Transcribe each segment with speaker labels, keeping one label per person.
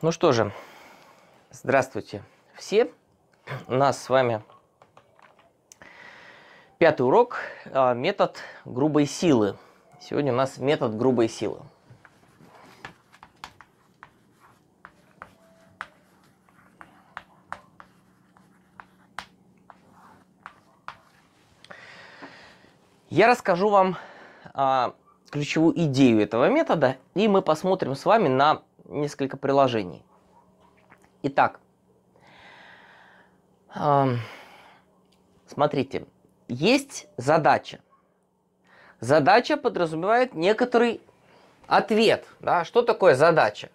Speaker 1: Ну что же, здравствуйте все. У нас с вами пятый урок, а, метод грубой силы. Сегодня у нас метод грубой силы. Я расскажу вам а, ключевую идею этого метода, и мы посмотрим с вами на несколько приложений. Итак, эм, смотрите, есть задача. Задача подразумевает некоторый ответ. Да? Что такое задача?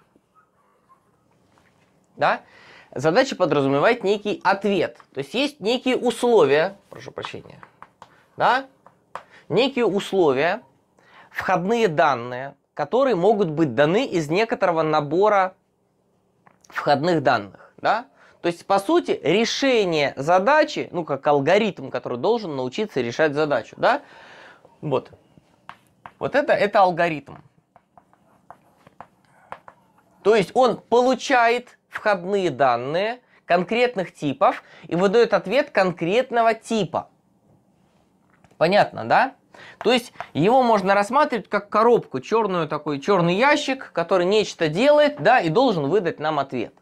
Speaker 1: Да? Задача подразумевает некий ответ. То есть есть некие условия, прошу прощения, да? некие условия, входные данные, которые могут быть даны из некоторого набора входных данных. Да? То есть, по сути, решение задачи, ну, как алгоритм, который должен научиться решать задачу, да? Вот. Вот это, это алгоритм. То есть он получает входные данные конкретных типов и выдает ответ конкретного типа. Понятно, да? То есть его можно рассматривать как коробку, черную такой черный ящик, который нечто делает, да, и должен выдать нам ответ.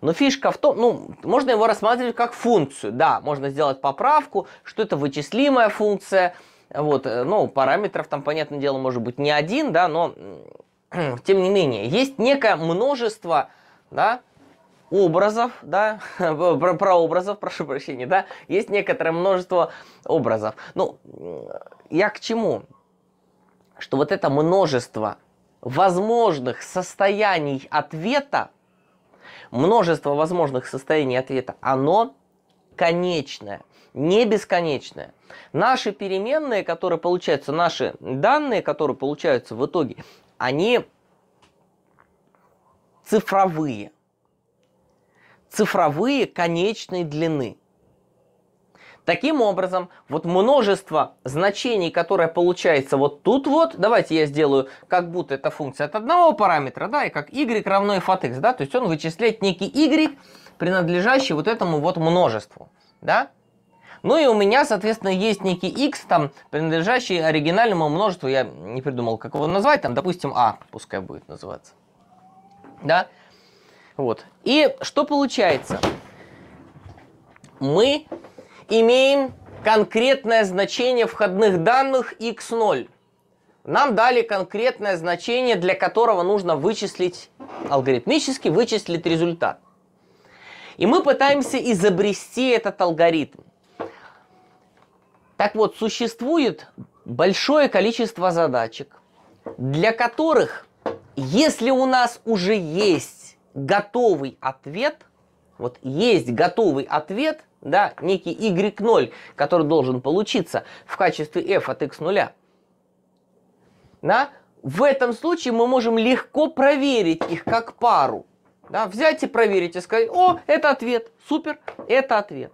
Speaker 1: Но фишка в том, ну, можно его рассматривать как функцию, да, можно сделать поправку, что это вычислимая функция, вот, э, ну, параметров там, понятное дело, может быть не один, да, но тем не менее, есть некое множество, да, образов, да, про образов прошу прощения, да, есть некоторое множество образов. Ну, я к чему? Что вот это множество возможных состояний ответа, множество возможных состояний ответа, оно конечное, не бесконечное. Наши переменные, которые получаются, наши данные, которые получаются в итоге, они цифровые. Цифровые конечной длины. Таким образом, вот множество значений, которое получается вот тут вот, давайте я сделаю, как будто это функция от одного параметра, да, и как y равно f от x, да, то есть он вычисляет некий y, принадлежащий вот этому вот множеству, да. Ну и у меня, соответственно, есть некий x, там, принадлежащий оригинальному множеству, я не придумал, как его назвать, там, допустим, a, а, пускай будет называться, да. Вот. И что получается? Мы имеем конкретное значение входных данных x0. Нам дали конкретное значение, для которого нужно вычислить, алгоритмически вычислить результат. И мы пытаемся изобрести этот алгоритм. Так вот, существует большое количество задачек, для которых, если у нас уже есть готовый ответ – вот есть готовый ответ, да, некий y0, который должен получиться в качестве f от x0. Да? В этом случае мы можем легко проверить их как пару. Да? Взять и проверить и сказать, о, это ответ, супер, это ответ.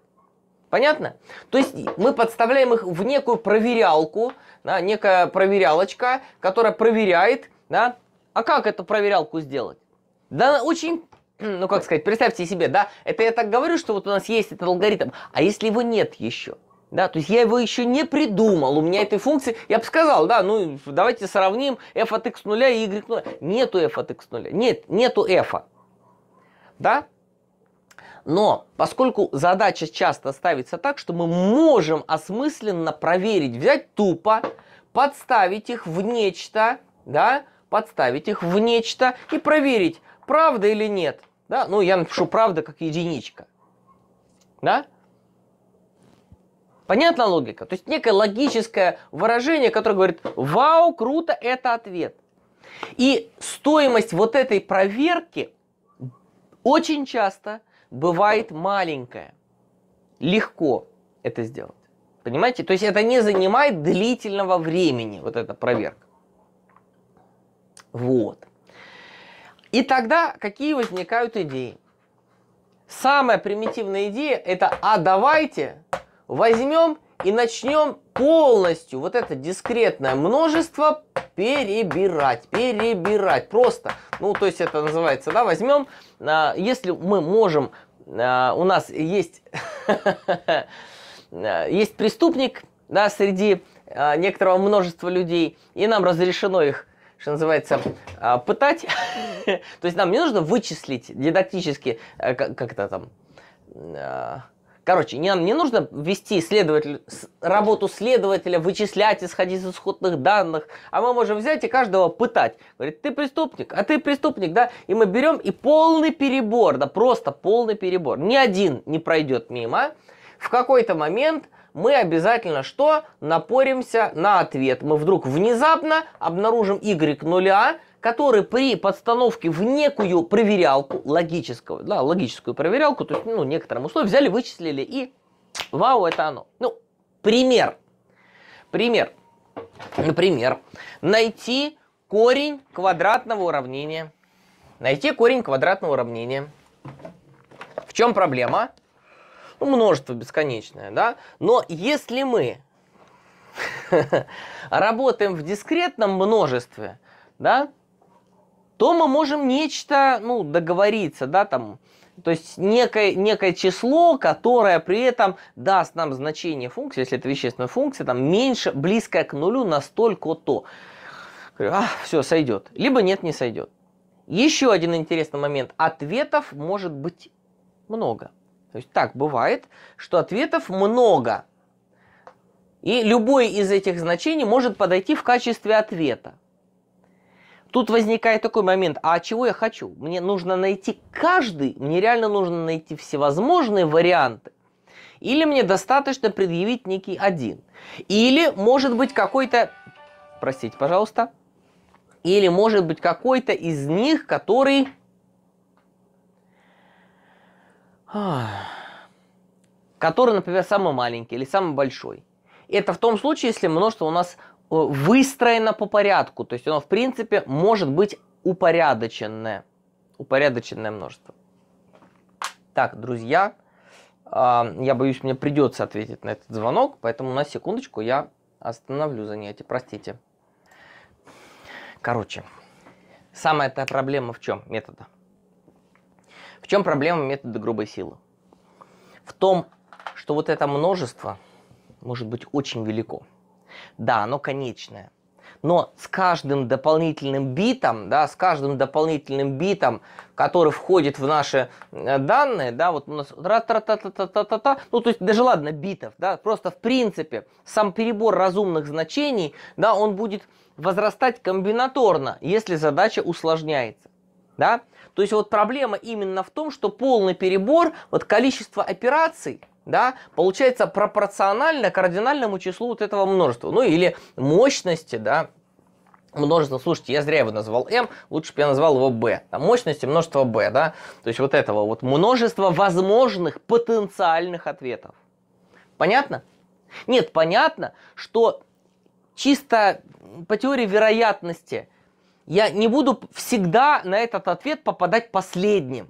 Speaker 1: Понятно? То есть мы подставляем их в некую проверялку, да, некая проверялочка, которая проверяет, да, а как эту проверялку сделать? Да очень ну как сказать, представьте себе, да, это я так говорю, что вот у нас есть этот алгоритм, а если его нет еще? Да, то есть я его еще не придумал, у меня этой функции, я бы сказал, да, ну давайте сравним f от x нуля и y нуля. Нету f от x нуля, нет, нету f. Да? Но поскольку задача часто ставится так, что мы можем осмысленно проверить, взять тупо, подставить их в нечто, да, подставить их в нечто и проверить, правда или нет – да? Ну, я напишу правда как единичка. Да? Понятна логика? То есть некое логическое выражение, которое говорит, вау, круто, это ответ. И стоимость вот этой проверки очень часто бывает маленькая. Легко это сделать. Понимаете? То есть это не занимает длительного времени, вот эта проверка. Вот. И тогда какие возникают идеи? Самая примитивная идея это «а давайте возьмем и начнем полностью вот это дискретное множество перебирать, перебирать. Просто, ну, то есть это называется, да, возьмем, а, если мы можем, а, у нас есть, а, есть преступник, да, среди а, некоторого множества людей, и нам разрешено их что называется, а, пытать. То есть нам не нужно вычислить дидактически, э, как то там, э, Короче, не, не нужно вести следователь, работу следователя, вычислять, исходить из исходных данных, а мы можем взять и каждого пытать. Говорит, ты преступник, а ты преступник, да? И мы берем и полный перебор, да, просто полный перебор. Ни один не пройдет мимо. В какой-то момент мы обязательно что? Напоримся на ответ. Мы вдруг внезапно обнаружим y нуля, который при подстановке в некую проверялку логического, да, логическую проверялку, то есть, ну, некоторым условием взяли, вычислили и вау, это оно. Ну, пример. Пример. Например, найти корень квадратного уравнения. Найти корень квадратного уравнения. В чем проблема? ну, множество бесконечное, да. Но если мы работаем в дискретном множестве, да, то мы можем нечто, ну, договориться, да, там, то есть некое, некое число, которое при этом даст нам значение функции, если это вещественная функция, там меньше, близкое к нулю настолько-то. А, все, сойдет. Либо нет, не сойдет. Еще один интересный момент. Ответов может быть много. То есть так бывает, что ответов много. И любое из этих значений может подойти в качестве ответа. Тут возникает такой момент, а чего я хочу? Мне нужно найти каждый, мне реально нужно найти всевозможные варианты. Или мне достаточно предъявить некий один. Или может быть какой-то, простите, пожалуйста, или может быть какой-то из них, который который, например, самый маленький или самый большой. Это в том случае, если множество у нас э, выстроено по порядку, то есть оно в принципе может быть упорядоченное, упорядоченное множество. Так, друзья, а, я боюсь, мне придется ответить на этот звонок, поэтому на секундочку я остановлю занятие, простите. Короче, самая-то проблема в чем метода? чем проблема метода грубой силы? В том, что вот это множество может быть очень велико. Да, оно конечное. Но с каждым дополнительным битом, да, с каждым дополнительным битом, который входит в наши э, данные, да, вот у нас ра та та та та та та та ну, то есть даже ладно, битов, да, просто в принципе сам перебор разумных значений, да, он будет возрастать комбинаторно, если задача усложняется, да. То есть вот проблема именно в том, что полный перебор, вот количество операций, да, получается пропорционально кардинальному числу вот этого множества, ну или мощности, да, множество, слушайте, я зря его назвал М, лучше бы я назвал его Б, мощности множества Б, да, то есть вот этого вот множества возможных потенциальных ответов. Понятно? Нет, понятно, что чисто по теории вероятности – я не буду всегда на этот ответ попадать последним.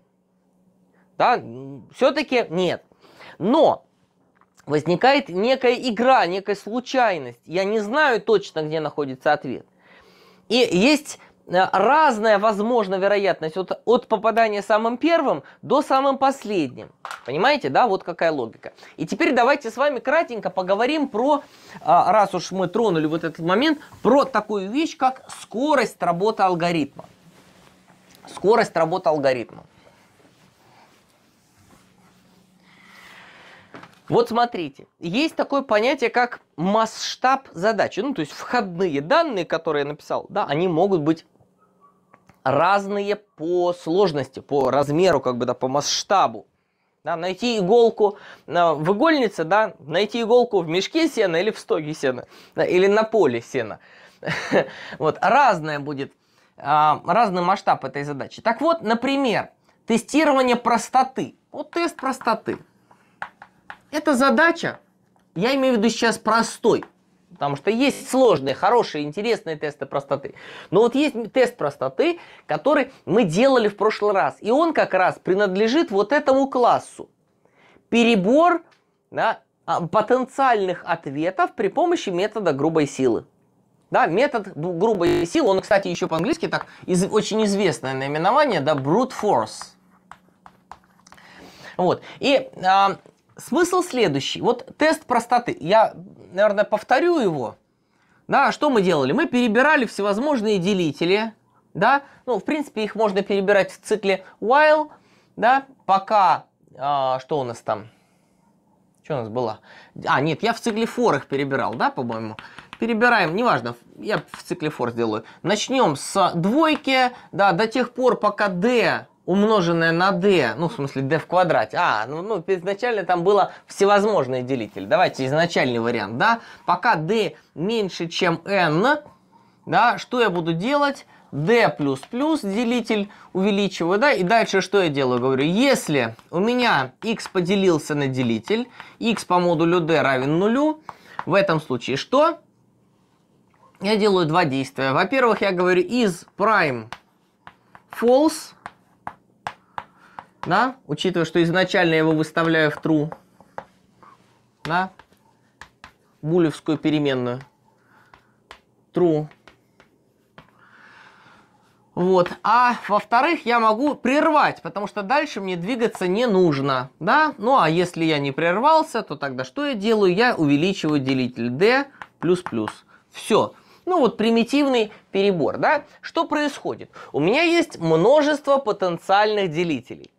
Speaker 1: Да? Все-таки нет. Но возникает некая игра, некая случайность. Я не знаю точно, где находится ответ. И есть Э, разная возможна вероятность от, от попадания самым первым до самым последним. Понимаете, да, вот какая логика. И теперь давайте с вами кратенько поговорим про, а, раз уж мы тронули вот этот момент, про такую вещь, как скорость работы алгоритма. Скорость работы алгоритма. Вот смотрите, есть такое понятие, как масштаб задачи. Ну, то есть входные данные, которые я написал, да, они могут быть разные по сложности, по размеру, как бы, да, по масштабу. Да, найти иголку э, в игольнице, да, найти иголку в мешке сена или в стоге сена, да, или на поле сена. Вот, разное будет, а, разный масштаб этой задачи. Так вот, например, тестирование простоты. Вот тест простоты. Эта задача, я имею в виду сейчас простой, потому что есть сложные, хорошие, интересные тесты простоты. Но вот есть тест простоты, который мы делали в прошлый раз, и он как раз принадлежит вот этому классу. Перебор да, а, потенциальных ответов при помощи метода грубой силы. Да, метод грубой силы, он, кстати, еще по-английски так из, очень известное наименование, да, brute force. Вот. И а, смысл следующий. Вот тест простоты. Я наверное, повторю его. Да, что мы делали? Мы перебирали всевозможные делители, да, ну, в принципе, их можно перебирать в цикле while, да, пока, а, что у нас там, что у нас было? А, нет, я в цикле for их перебирал, да, по-моему? Перебираем, неважно, я в цикле for сделаю. Начнем с двойки, да, до тех пор, пока d умноженное на d, ну, в смысле, d в квадрате. А, ну, ну изначально там было всевозможные делители. Давайте изначальный вариант, да? Пока d меньше, чем n, да, что я буду делать? d++ плюс плюс делитель увеличиваю, да, и дальше что я делаю? Говорю, если у меня x поделился на делитель, x по модулю d равен нулю, в этом случае что? Я делаю два действия. Во-первых, я говорю, is prime false, да, учитывая, что изначально я его выставляю в true, да, булевскую переменную, true. Вот. А во-вторых, я могу прервать, потому что дальше мне двигаться не нужно, да. Ну а если я не прервался, то тогда что я делаю? Я увеличиваю делитель d++. Все. Ну вот примитивный перебор, да? Что происходит? У меня есть множество потенциальных делителей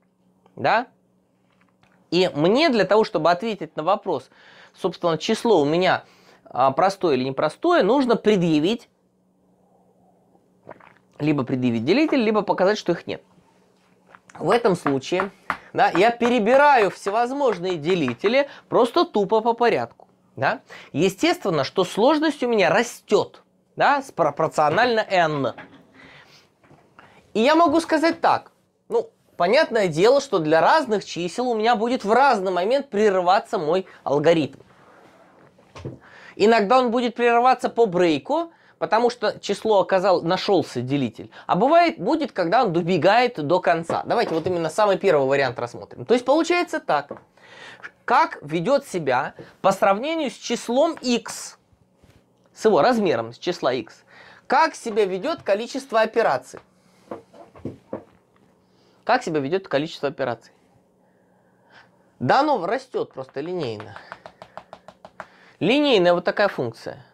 Speaker 1: да? И мне для того, чтобы ответить на вопрос, собственно, число у меня а, простое или непростое, нужно предъявить, либо предъявить делитель, либо показать, что их нет. В этом случае да, я перебираю всевозможные делители просто тупо по порядку. Да? Естественно, что сложность у меня растет да, пропорционально n. И я могу сказать так, Понятное дело, что для разных чисел у меня будет в разный момент прерываться мой алгоритм. Иногда он будет прерываться по брейку, потому что число оказал, нашелся делитель. А бывает, будет, когда он добегает до конца. Давайте вот именно самый первый вариант рассмотрим. То есть получается так. Как ведет себя по сравнению с числом x, с его размером, с числа x, как себя ведет количество операций как себя ведет количество операций. Да оно растет просто линейно. Линейная вот такая функция.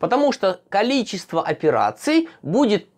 Speaker 1: Потому что количество операций будет...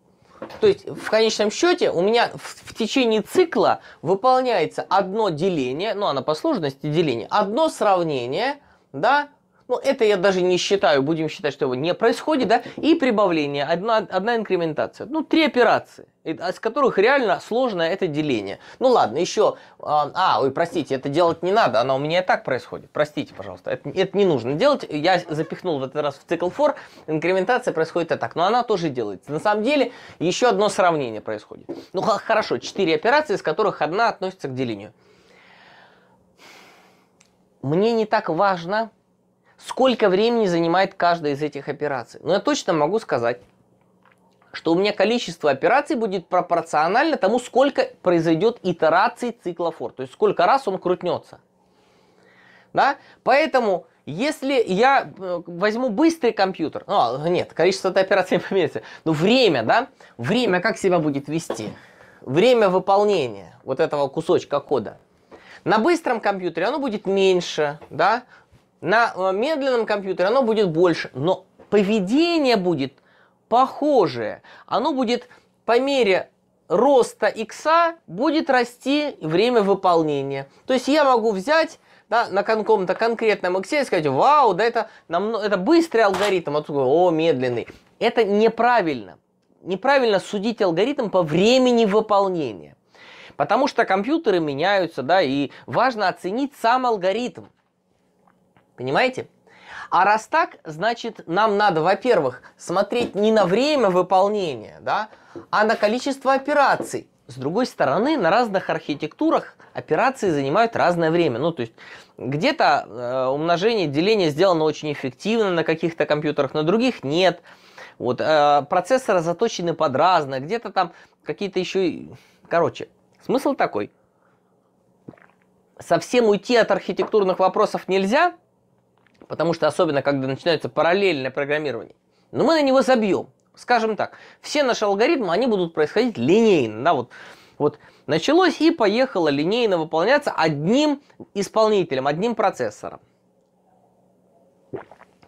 Speaker 1: То есть, в конечном счете, у меня в, в течение цикла выполняется одно деление, ну, она по сложности деление, одно сравнение, да, ну, это я даже не считаю, будем считать, что его не происходит, да, и прибавление, одна, одна инкрементация. Ну, три операции из которых реально сложно это деление. Ну ладно, еще... А, а, ой, простите, это делать не надо, оно у меня и так происходит. Простите, пожалуйста, это, это не нужно делать. Я запихнул в этот раз в цикл фор. инкрементация происходит и так, но она тоже делается. На самом деле, еще одно сравнение происходит. Ну хорошо, четыре операции, из которых одна относится к делению. Мне не так важно, сколько времени занимает каждая из этих операций. Но я точно могу сказать, что у меня количество операций будет пропорционально тому, сколько произойдет итераций цикла for, то есть сколько раз он крутнется. Да? Поэтому, если я э, возьму быстрый компьютер, ну, а, нет, количество операций не поменяется, но время, да, время как себя будет вести? Время выполнения вот этого кусочка кода. На быстром компьютере оно будет меньше, да, на э, медленном компьютере оно будет больше, но поведение будет похожее. Оно будет по мере роста икса будет расти время выполнения. То есть я могу взять да, на каком-то конкретном иксе и сказать, вау, да это, нам, это быстрый алгоритм, а тут, о, медленный. Это неправильно. Неправильно судить алгоритм по времени выполнения. Потому что компьютеры меняются, да, и важно оценить сам алгоритм. Понимаете? А раз так, значит, нам надо, во-первых, смотреть не на время выполнения, да, а на количество операций. С другой стороны, на разных архитектурах операции занимают разное время. Ну, то есть, где-то э, умножение, деление сделано очень эффективно на каких-то компьютерах, на других нет. Вот, э, процессоры заточены под разное, где-то там какие-то еще... Короче, смысл такой. Совсем уйти от архитектурных вопросов нельзя, Потому что особенно, когда начинается параллельное программирование. Но мы на него забьем. Скажем так, все наши алгоритмы, они будут происходить линейно. Да, вот, вот началось и поехало линейно выполняться одним исполнителем, одним процессором.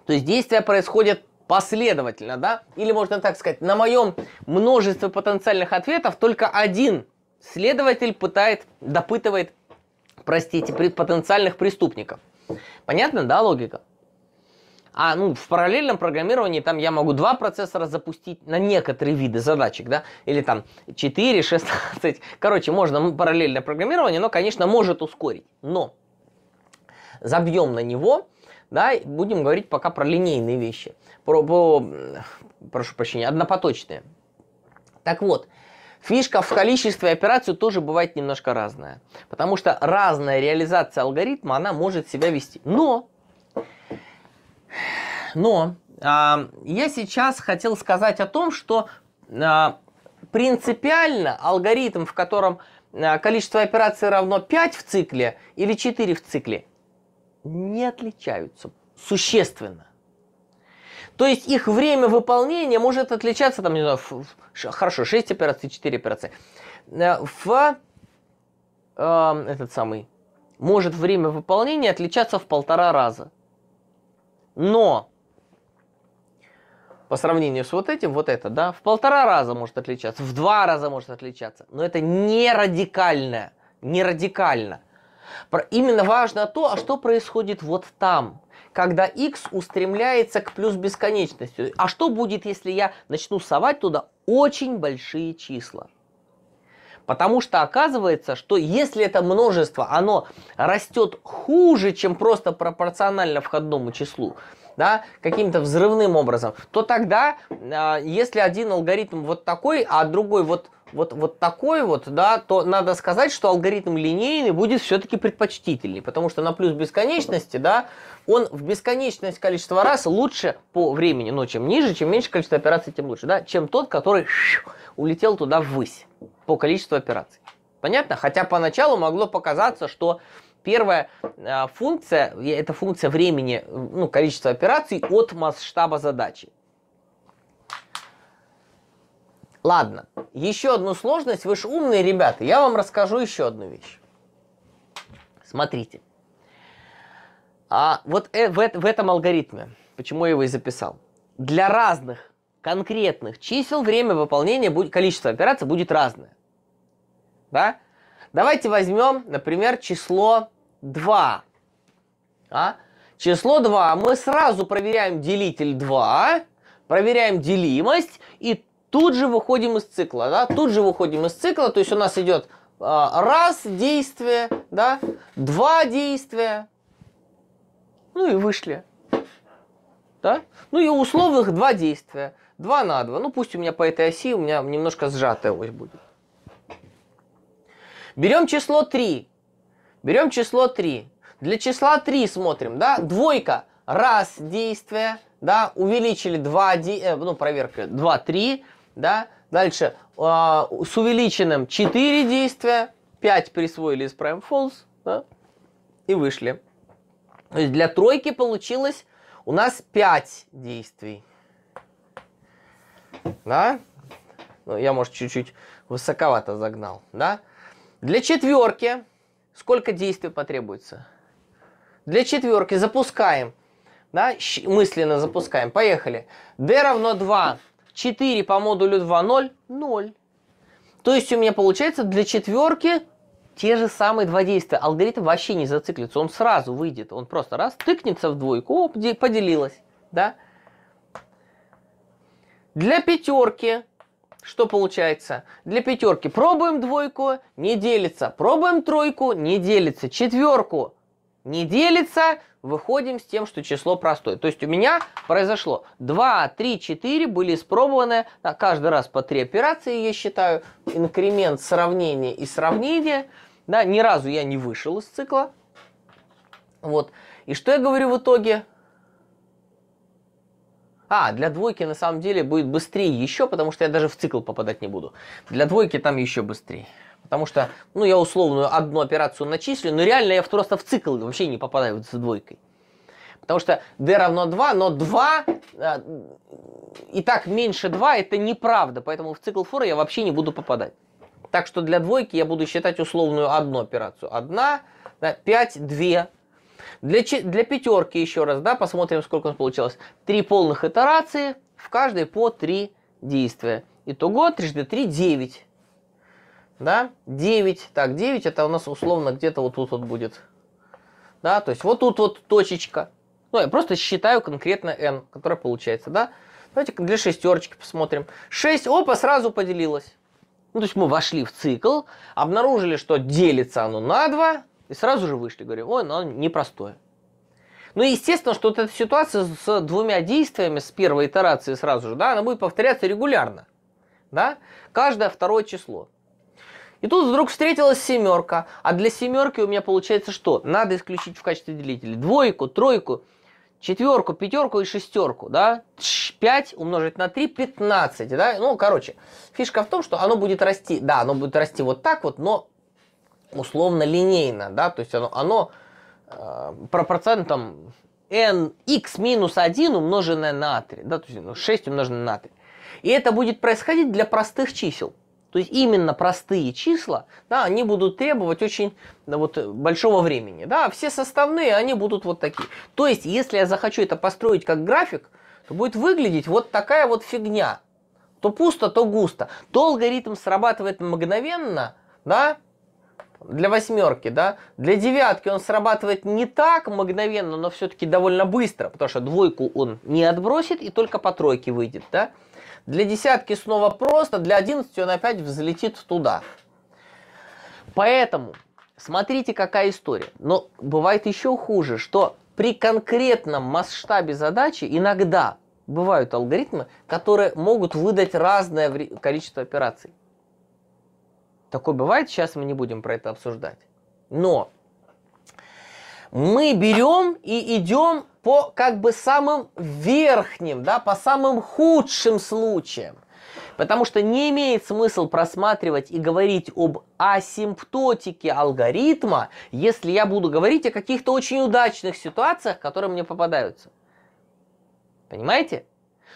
Speaker 1: То есть действия происходят последовательно, да? Или можно так сказать, на моем множестве потенциальных ответов только один следователь пытает, допытывает, простите, потенциальных преступников. Понятно, да, логика? А ну, в параллельном программировании там я могу два процессора запустить на некоторые виды задачек, да, или там 4, 16. Короче, можно параллельное программирование, но, конечно, может ускорить. Но забьем на него, да, будем говорить пока про линейные вещи, про, про прошу прощения, однопоточные. Так вот, Фишка в количестве операций тоже бывает немножко разная, потому что разная реализация алгоритма, она может себя вести. Но, но а, я сейчас хотел сказать о том, что а, принципиально алгоритм, в котором а, количество операций равно 5 в цикле или 4 в цикле, не отличаются существенно. То есть их время выполнения может отличаться, там, не знаю, э, в, хорошо, 6 операций, 4 операции. В э, этот самый, может время выполнения отличаться в полтора раза. Но по сравнению с вот этим, вот это, да, в полтора раза может отличаться, в два раза может отличаться. Но это не радикально, не радикально. Именно важно то, а что происходит вот там – когда x устремляется к плюс бесконечности. А что будет, если я начну совать туда очень большие числа? Потому что оказывается, что если это множество, оно растет хуже, чем просто пропорционально входному числу, да, каким-то взрывным образом, то тогда, а, если один алгоритм вот такой, а другой вот вот, вот такой вот, да, то надо сказать, что алгоритм линейный будет все-таки предпочтительней, потому что на плюс бесконечности, да, он в бесконечность количество раз лучше по времени, ну, чем ниже, чем меньше количество операций, тем лучше, да, чем тот, который улетел туда ввысь по количеству операций. Понятно? Хотя поначалу могло показаться, что первая э, функция, это функция времени, э, ну, количество операций от масштаба задачи. Ладно, еще одну сложность, вы же умные ребята, я вам расскажу еще одну вещь. Смотрите. А вот э, в, этом алгоритме, почему я его и записал, для разных конкретных чисел время выполнения, количество операций будет разное. Да? Давайте возьмем, например, число 2. А? Число 2 мы сразу проверяем делитель 2, проверяем делимость и тут же выходим из цикла, да, тут же выходим из цикла, то есть у нас идет а, раз действие, да, два действия, ну и вышли. Да? Ну и условных два действия. Два на два. Ну пусть у меня по этой оси у меня немножко сжатая ось будет. Берем число 3. Берем число 3. Для числа 3 смотрим, да, двойка, раз действие, да, увеличили 2, э, ну, проверка, 2, 3, да? Дальше, э, с увеличенным 4 действия, 5 присвоили из Prime Falls, да? и вышли. То есть для тройки получилось у нас 5 действий. Да? Ну, я, может, чуть-чуть высоковато загнал, да? Для четверки сколько действий потребуется? Для четверки запускаем, да, мысленно запускаем. Поехали. D равно 2 4 по модулю 2, 0, 0. То есть у меня получается для четверки те же самые два действия. Алгоритм вообще не зациклится, он сразу выйдет. Он просто раз, тыкнется в двойку, оп, поделилась. Да? Для пятерки что получается? Для пятерки пробуем двойку, не делится. Пробуем тройку, не делится. Четверку, не делится выходим с тем, что число простое. То есть у меня произошло 2, 3, 4 были испробованы на каждый раз по 3 операции, я считаю, инкремент сравнения и сравнения. Да, ни разу я не вышел из цикла. Вот. И что я говорю в итоге? А, для двойки на самом деле будет быстрее еще, потому что я даже в цикл попадать не буду. Для двойки там еще быстрее. Потому что, ну, я условную одну операцию начислю, но реально я просто в цикл вообще не попадаю с двойкой. Потому что d равно 2, но 2 э, и так меньше 2 это неправда, поэтому в цикл фора я вообще не буду попадать. Так что для двойки я буду считать условную одну операцию. Одна, да, 5, 2. Для, для пятерки еще раз, да, посмотрим, сколько у нас получилось. Три полных итерации, в каждой по три действия. Итого трижды 3, 9 да, 9, так, 9 это у нас условно где-то вот тут вот будет, да, то есть вот тут вот точечка, ну, я просто считаю конкретно n, которая получается, да, давайте для шестерочки посмотрим, 6, опа, сразу поделилось, ну, то есть мы вошли в цикл, обнаружили, что делится оно на 2, и сразу же вышли, говорим, ой, ну, оно непростое. Ну, естественно, что вот эта ситуация с двумя действиями, с первой итерации сразу же, да, она будет повторяться регулярно. Да? Каждое второе число. И тут вдруг встретилась семерка. А для семерки у меня получается что? Надо исключить в качестве делителя двойку, тройку, четверку, пятерку и шестерку, да? 5 умножить на 3, 15, да? Ну, короче, фишка в том, что оно будет расти. Да, оно будет расти вот так вот, но условно линейно, да? То есть оно, оно э, пропорционно n x минус 1 умноженное на 3, да? То есть 6 ну, умноженное на 3. И это будет происходить для простых чисел. То есть именно простые числа, да, они будут требовать очень да, вот, э, большого времени. Да, а все составные, они будут вот такие. То есть, если я захочу это построить как график, то будет выглядеть вот такая вот фигня. То пусто, то густо. То алгоритм срабатывает мгновенно, да, для восьмерки, да, для девятки он срабатывает не так мгновенно, но все-таки довольно быстро, потому что двойку он не отбросит и только по тройке выйдет, да. Для десятки снова просто, для 11 он опять взлетит туда. Поэтому смотрите, какая история. Но бывает еще хуже, что при конкретном масштабе задачи иногда бывают алгоритмы, которые могут выдать разное количество операций. Такое бывает, сейчас мы не будем про это обсуждать. Но мы берем и идем по как бы самым верхним, да, по самым худшим случаям. Потому что не имеет смысла просматривать и говорить об асимптотике алгоритма, если я буду говорить о каких-то очень удачных ситуациях, которые мне попадаются. Понимаете?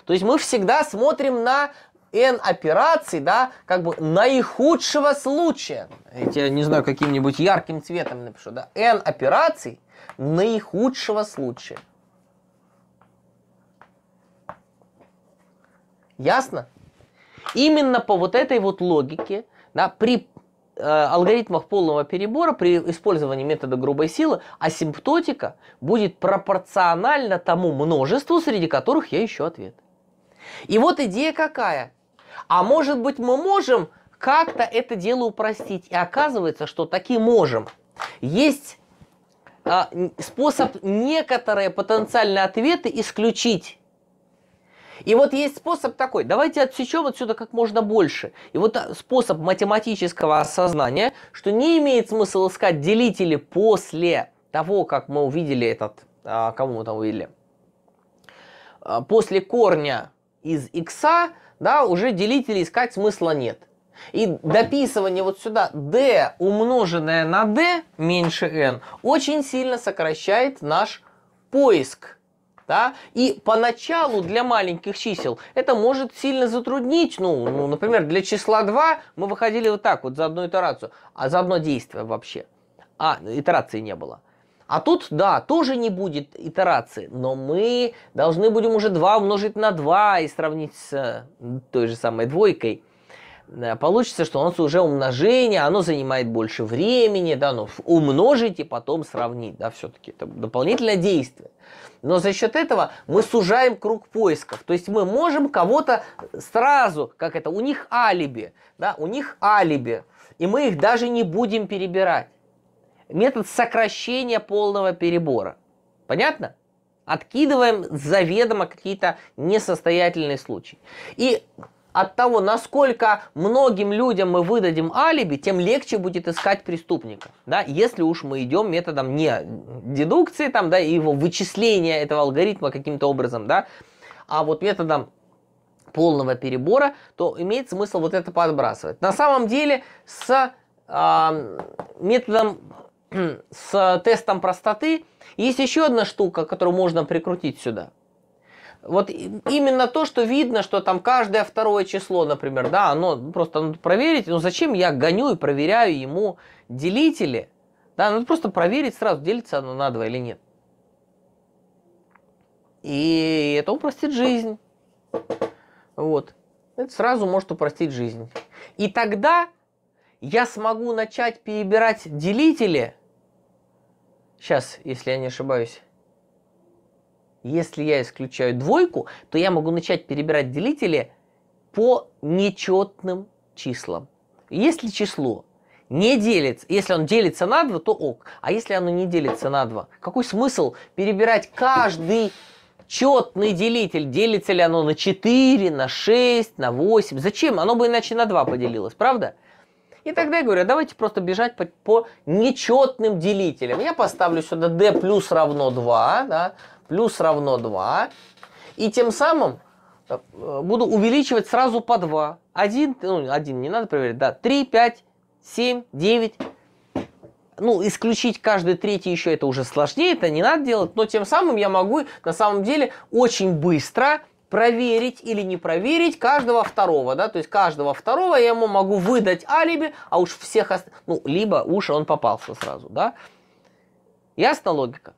Speaker 1: То есть мы всегда смотрим на N операций, да, как бы наихудшего случая. Я тебе не знаю, каким-нибудь ярким цветом напишу, да. N операций, наихудшего случая. Ясно? Именно по вот этой вот логике, да, при э, алгоритмах полного перебора, при использовании метода грубой силы, асимптотика будет пропорциональна тому множеству, среди которых я ищу ответ. И вот идея какая? А может быть мы можем как-то это дело упростить? И оказывается, что таки можем. Есть а, способ некоторые потенциальные ответы исключить. И вот есть способ такой, давайте отсечем отсюда как можно больше. И вот а, способ математического осознания, что не имеет смысла искать делители после того, как мы увидели этот, а, кому мы там увидели, а, после корня из икса, да, уже делители искать смысла нет. И дописывание вот сюда d умноженное на d меньше n очень сильно сокращает наш поиск. Да? И поначалу для маленьких чисел это может сильно затруднить. Ну, ну, например, для числа 2 мы выходили вот так вот за одну итерацию, а за одно действие вообще. А, итерации не было. А тут, да, тоже не будет итерации, но мы должны будем уже 2 умножить на 2 и сравнить с той же самой двойкой получится, что у нас уже умножение, оно занимает больше времени, да, ну, умножить и потом сравнить, да, все-таки это дополнительное действие. Но за счет этого мы сужаем круг поисков, то есть мы можем кого-то сразу, как это, у них алиби, да, у них алиби, и мы их даже не будем перебирать. Метод сокращения полного перебора. Понятно? Откидываем заведомо какие-то несостоятельные случаи. И от того, насколько многим людям мы выдадим алиби, тем легче будет искать преступника, да, если уж мы идем методом не дедукции, там, да, его вычисления этого алгоритма каким-то образом, да, а вот методом полного перебора, то имеет смысл вот это подбрасывать. На самом деле с э, методом, с тестом простоты есть еще одна штука, которую можно прикрутить сюда – вот именно то, что видно, что там каждое второе число, например, да, оно просто надо проверить, ну зачем я гоню и проверяю ему делители, да, надо ну, просто проверить сразу, делится оно на 2 или нет. И это упростит жизнь. Вот. Это сразу может упростить жизнь. И тогда я смогу начать перебирать делители. Сейчас, если я не ошибаюсь. Если я исключаю двойку, то я могу начать перебирать делители по нечетным числам. Если число не делится, если он делится на 2, то ок. А если оно не делится на 2, какой смысл перебирать каждый четный делитель? Делится ли оно на 4, на 6, на 8? Зачем? Оно бы иначе на 2 поделилось, правда? И тогда я говорю, а давайте просто бежать по, по нечетным делителям. Я поставлю сюда d плюс равно 2, да, плюс равно 2. И тем самым э, буду увеличивать сразу по 2. 1, ну, 1 не надо проверять, да, 3, 5, 7, 9. Ну, исключить каждый третий еще это уже сложнее, это не надо делать, но тем самым я могу на самом деле очень быстро проверить или не проверить каждого второго, да, то есть каждого второго я ему могу выдать алиби, а уж всех, ост... ну, либо уж он попался сразу, да. Ясна логика?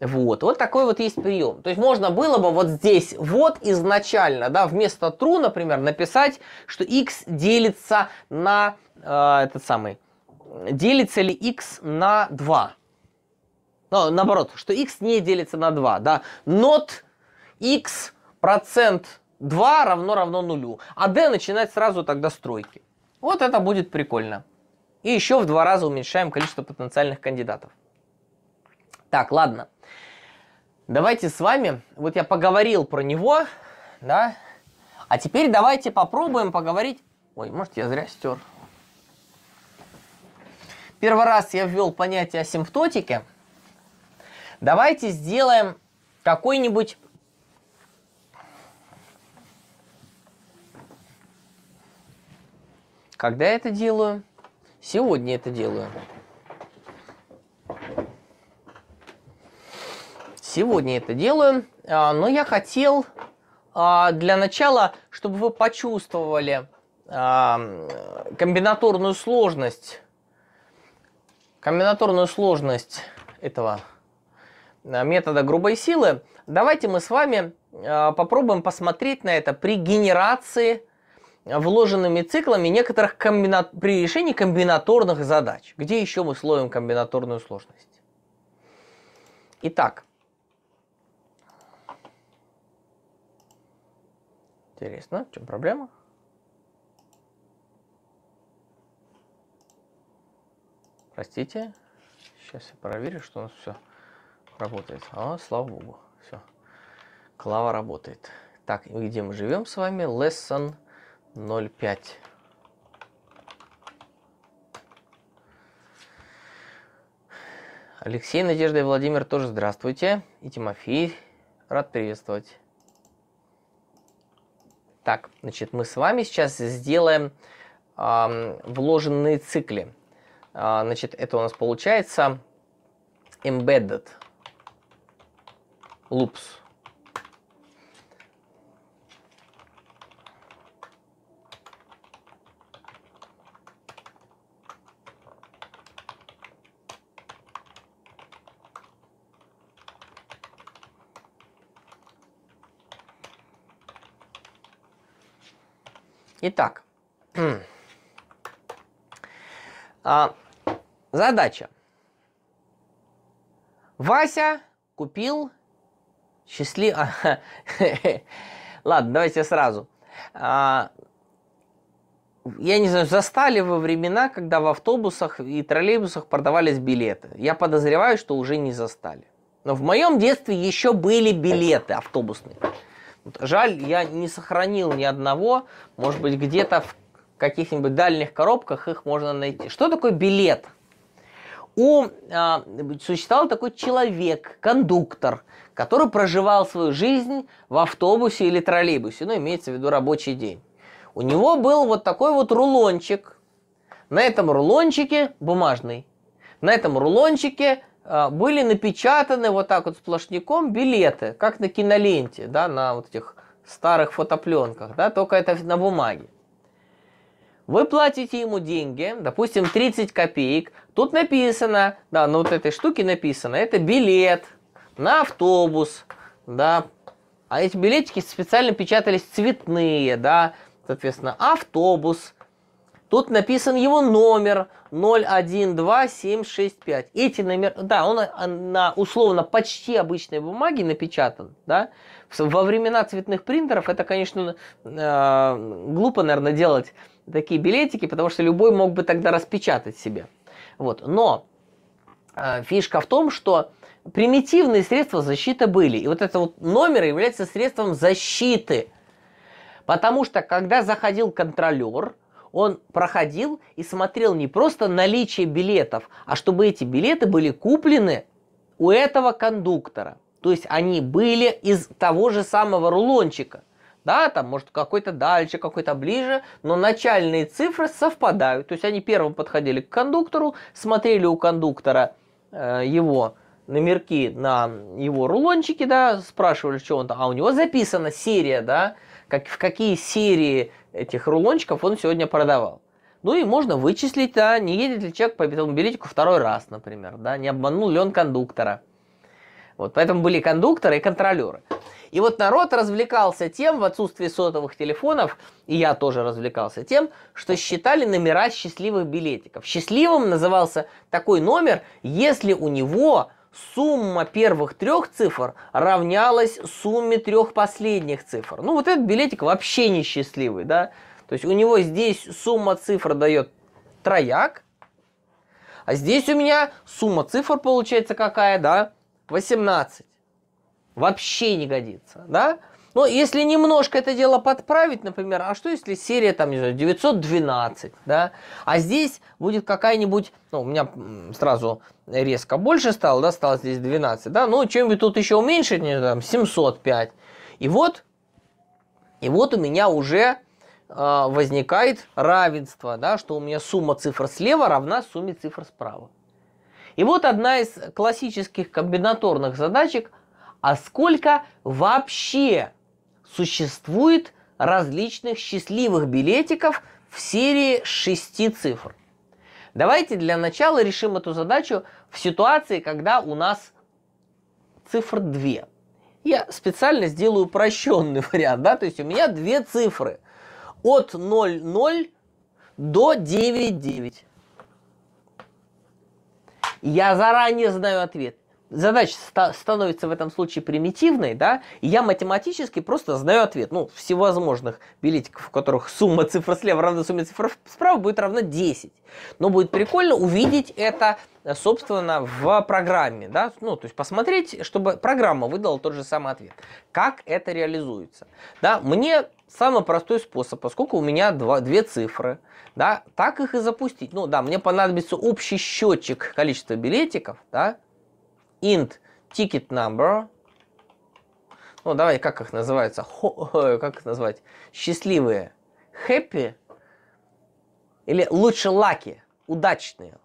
Speaker 1: Вот, вот такой вот есть прием. То есть можно было бы вот здесь вот изначально, да, вместо true, например, написать, что x делится на, э, этот самый, делится ли x на 2. Ну, наоборот, что x не делится на 2, да. Not x процент 2 равно равно нулю. А d начинает сразу тогда стройки. Вот это будет прикольно. И еще в два раза уменьшаем количество потенциальных кандидатов. Так, ладно. Давайте с вами, вот я поговорил про него, да, а теперь давайте попробуем поговорить... Ой, может, я зря стер. Первый раз я ввел понятие асимптотики. Давайте сделаем какой-нибудь... Когда я это делаю? Сегодня это делаю. сегодня это делаю, а, но я хотел а, для начала, чтобы вы почувствовали а, комбинаторную сложность, комбинаторную сложность этого метода грубой силы, давайте мы с вами попробуем посмотреть на это при генерации вложенными циклами некоторых комбина... при решении комбинаторных задач. Где еще мы словим комбинаторную сложность? Итак, Интересно, в чем проблема? Простите. Сейчас я проверю, что у нас все работает. А, слава богу. Все. Клава работает. Так, где мы живем с вами? Lesson 05. Алексей, Надежда и Владимир тоже здравствуйте. И Тимофей, рад приветствовать. Так, значит, мы с вами сейчас сделаем э, вложенные циклы. Э, а, значит, это у нас получается embedded loops. Итак, а, задача. Вася купил счастлив... Ладно, давайте сразу. А, я не знаю, застали вы времена, когда в автобусах и троллейбусах продавались билеты. Я подозреваю, что уже не застали. Но в моем детстве еще были билеты автобусные. Жаль, я не сохранил ни одного. Может быть, где-то в каких-нибудь дальних коробках их можно найти. Что такое билет? У, э, существовал такой человек, кондуктор, который проживал свою жизнь в автобусе или троллейбусе, ну, имеется в виду рабочий день. У него был вот такой вот рулончик. На этом рулончике бумажный. На этом рулончике а, были напечатаны вот так вот сплошняком билеты, как на киноленте, да, на вот этих старых фотопленках, да, только это на бумаге. Вы платите ему деньги, допустим, 30 копеек. Тут написано, да, на вот этой штуке написано, это билет на автобус, да. А эти билетики специально печатались цветные, да, соответственно, автобус, Тут написан его номер 012765. Эти номер, да, он а, на условно почти обычной бумаге напечатан, да. Во времена цветных принтеров это, конечно, э, глупо, наверное, делать такие билетики, потому что любой мог бы тогда распечатать себе. Вот, но э, фишка в том, что примитивные средства защиты были, и вот это вот номер является средством защиты, потому что когда заходил контролер он проходил и смотрел не просто наличие билетов, а чтобы эти билеты были куплены у этого кондуктора. То есть они были из того же самого рулончика. Да, там может какой-то дальше, какой-то ближе, но начальные цифры совпадают. То есть они первым подходили к кондуктору, смотрели у кондуктора э, его номерки на его рулончике, да, спрашивали, что он там, а у него записана серия, да, как, в какие серии этих рулончиков он сегодня продавал. Ну и можно вычислить, да, не едет ли человек по этому билетику второй раз, например, да, не обманул ли он кондуктора. Вот, поэтому были кондукторы и контролеры. И вот народ развлекался тем, в отсутствии сотовых телефонов, и я тоже развлекался тем, что считали номера счастливых билетиков. Счастливым назывался такой номер, если у него сумма первых трех цифр равнялась сумме трех последних цифр. Ну, вот этот билетик вообще несчастливый, да? То есть у него здесь сумма цифр дает трояк, а здесь у меня сумма цифр получается какая, да? 18. Вообще не годится, да? Но ну, если немножко это дело подправить, например, а что если серия там, не знаю, 912, да, а здесь будет какая-нибудь, ну, у меня сразу резко больше стало, да, стало здесь 12, да, ну, чем-нибудь тут еще уменьшить, не знаю, там, 705. И вот, и вот у меня уже э, возникает равенство, да, что у меня сумма цифр слева равна сумме цифр справа. И вот одна из классических комбинаторных задачек, а сколько вообще существует различных счастливых билетиков в серии 6 цифр. Давайте для начала решим эту задачу в ситуации, когда у нас цифр 2. Я специально сделаю упрощенный вариант, да, то есть у меня две цифры от 00 до 99. Я заранее знаю ответ задача ста- становится в этом случае примитивной, да, и я математически просто знаю ответ. Ну, всевозможных билетиков, в которых сумма цифр слева равна сумме цифр справа, будет равна 10. Но будет прикольно увидеть это, собственно, в программе, да, ну, то есть посмотреть, чтобы программа выдала тот же самый ответ. Как это реализуется? Да, мне самый простой способ, поскольку у меня два, две цифры, да, так их и запустить. Ну, да, мне понадобится общий счетчик количества билетиков, да, int ticket number, ну давай, как их называется, Хо, э, как их назвать, счастливые, happy, или лучше lucky, удачные.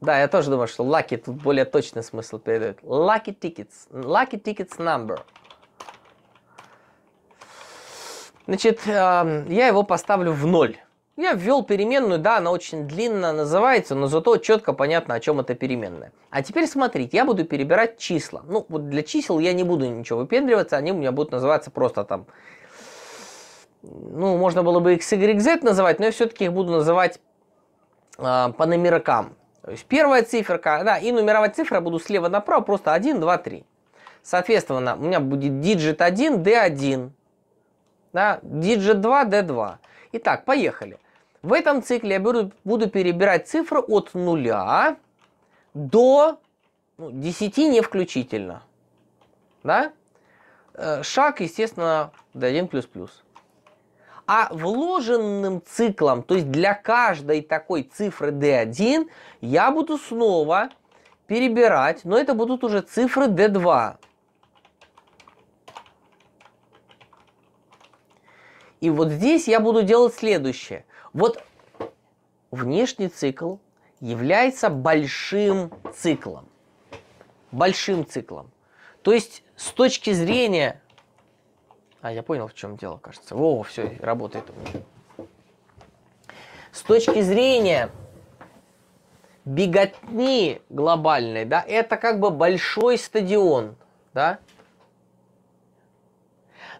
Speaker 1: Да, я тоже думаю, что lucky тут более точный смысл передает. Lucky tickets, lucky tickets number. Значит, эм, я его поставлю в ноль. Я ввел переменную, да, она очень длинно называется, но зато четко понятно, о чем это переменная. А теперь смотрите, я буду перебирать числа. Ну, вот для чисел я не буду ничего выпендриваться, они у меня будут называться просто там... Ну, можно было бы x, y, z называть, но я все-таки их буду называть э, по номеркам. То есть первая циферка, да, и нумеровать цифры буду слева направо, просто 1, 2, 3. Соответственно, у меня будет диджит 1, D1, да, диджит 2, D2. Итак, поехали. В этом цикле я буду, буду перебирать цифры от нуля до ну, 10 не включительно. Да? Э, шаг, естественно, D1++. плюс плюс. А вложенным циклом, то есть для каждой такой цифры D1, я буду снова перебирать, но это будут уже цифры D2. И вот здесь я буду делать следующее – вот внешний цикл является большим циклом. Большим циклом. То есть с точки зрения... А, я понял, в чем дело, кажется. Во, все, работает. С точки зрения беготни глобальной, да, это как бы большой стадион, да,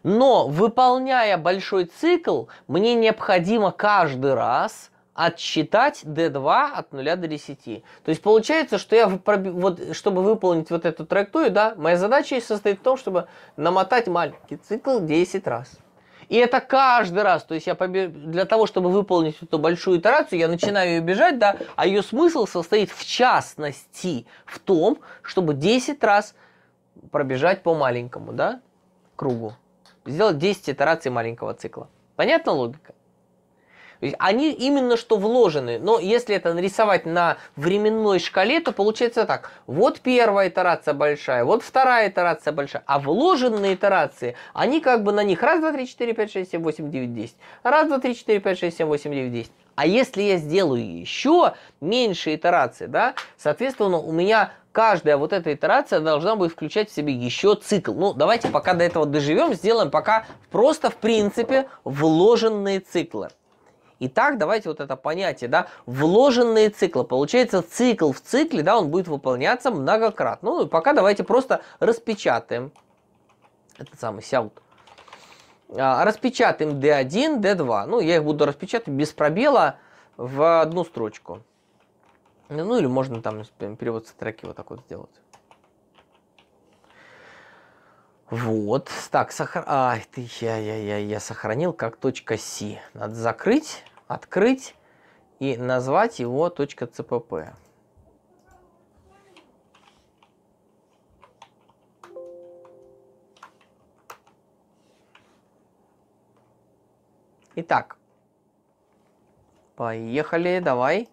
Speaker 1: но выполняя большой цикл, мне необходимо каждый раз отсчитать D2 от 0 до 10. То есть получается, что я, вот, чтобы выполнить вот эту траекторию, да, моя задача состоит в том, чтобы намотать маленький цикл 10 раз. И это каждый раз. То есть я побе... для того, чтобы выполнить эту большую итерацию, я начинаю ее бежать, да, а ее смысл состоит в частности в том, чтобы 10 раз пробежать по маленькому, да, кругу сделать 10 итераций маленького цикла. Понятна логика? Они именно что вложены, но если это нарисовать на временной шкале, то получается так. Вот первая итерация большая, вот вторая итерация большая, а вложенные итерации, они как бы на них раз, два, три, четыре, пять, шесть, семь, восемь, девять, десять, раз, два, три, четыре, пять, шесть, семь, восемь, девять, десять. А если я сделаю еще меньше итерации, да, соответственно, у меня каждая вот эта итерация должна будет включать в себе еще цикл. Ну, давайте пока до этого доживем, сделаем пока просто, в принципе, вложенные циклы. Итак, давайте вот это понятие, да, вложенные циклы. Получается, цикл в цикле, да, он будет выполняться многократно. Ну, и пока давайте просто распечатаем этот самый сяут. А, распечатаем D1, D2. Ну, я их буду распечатать без пробела в одну строчку. Ну или можно там перевод с треки вот так вот сделать. Вот, так, сохр... а, ты, я, я, я, я сохранил как точка .c. Надо закрыть, открыть и назвать его точка .cpp. Итак, поехали, давай.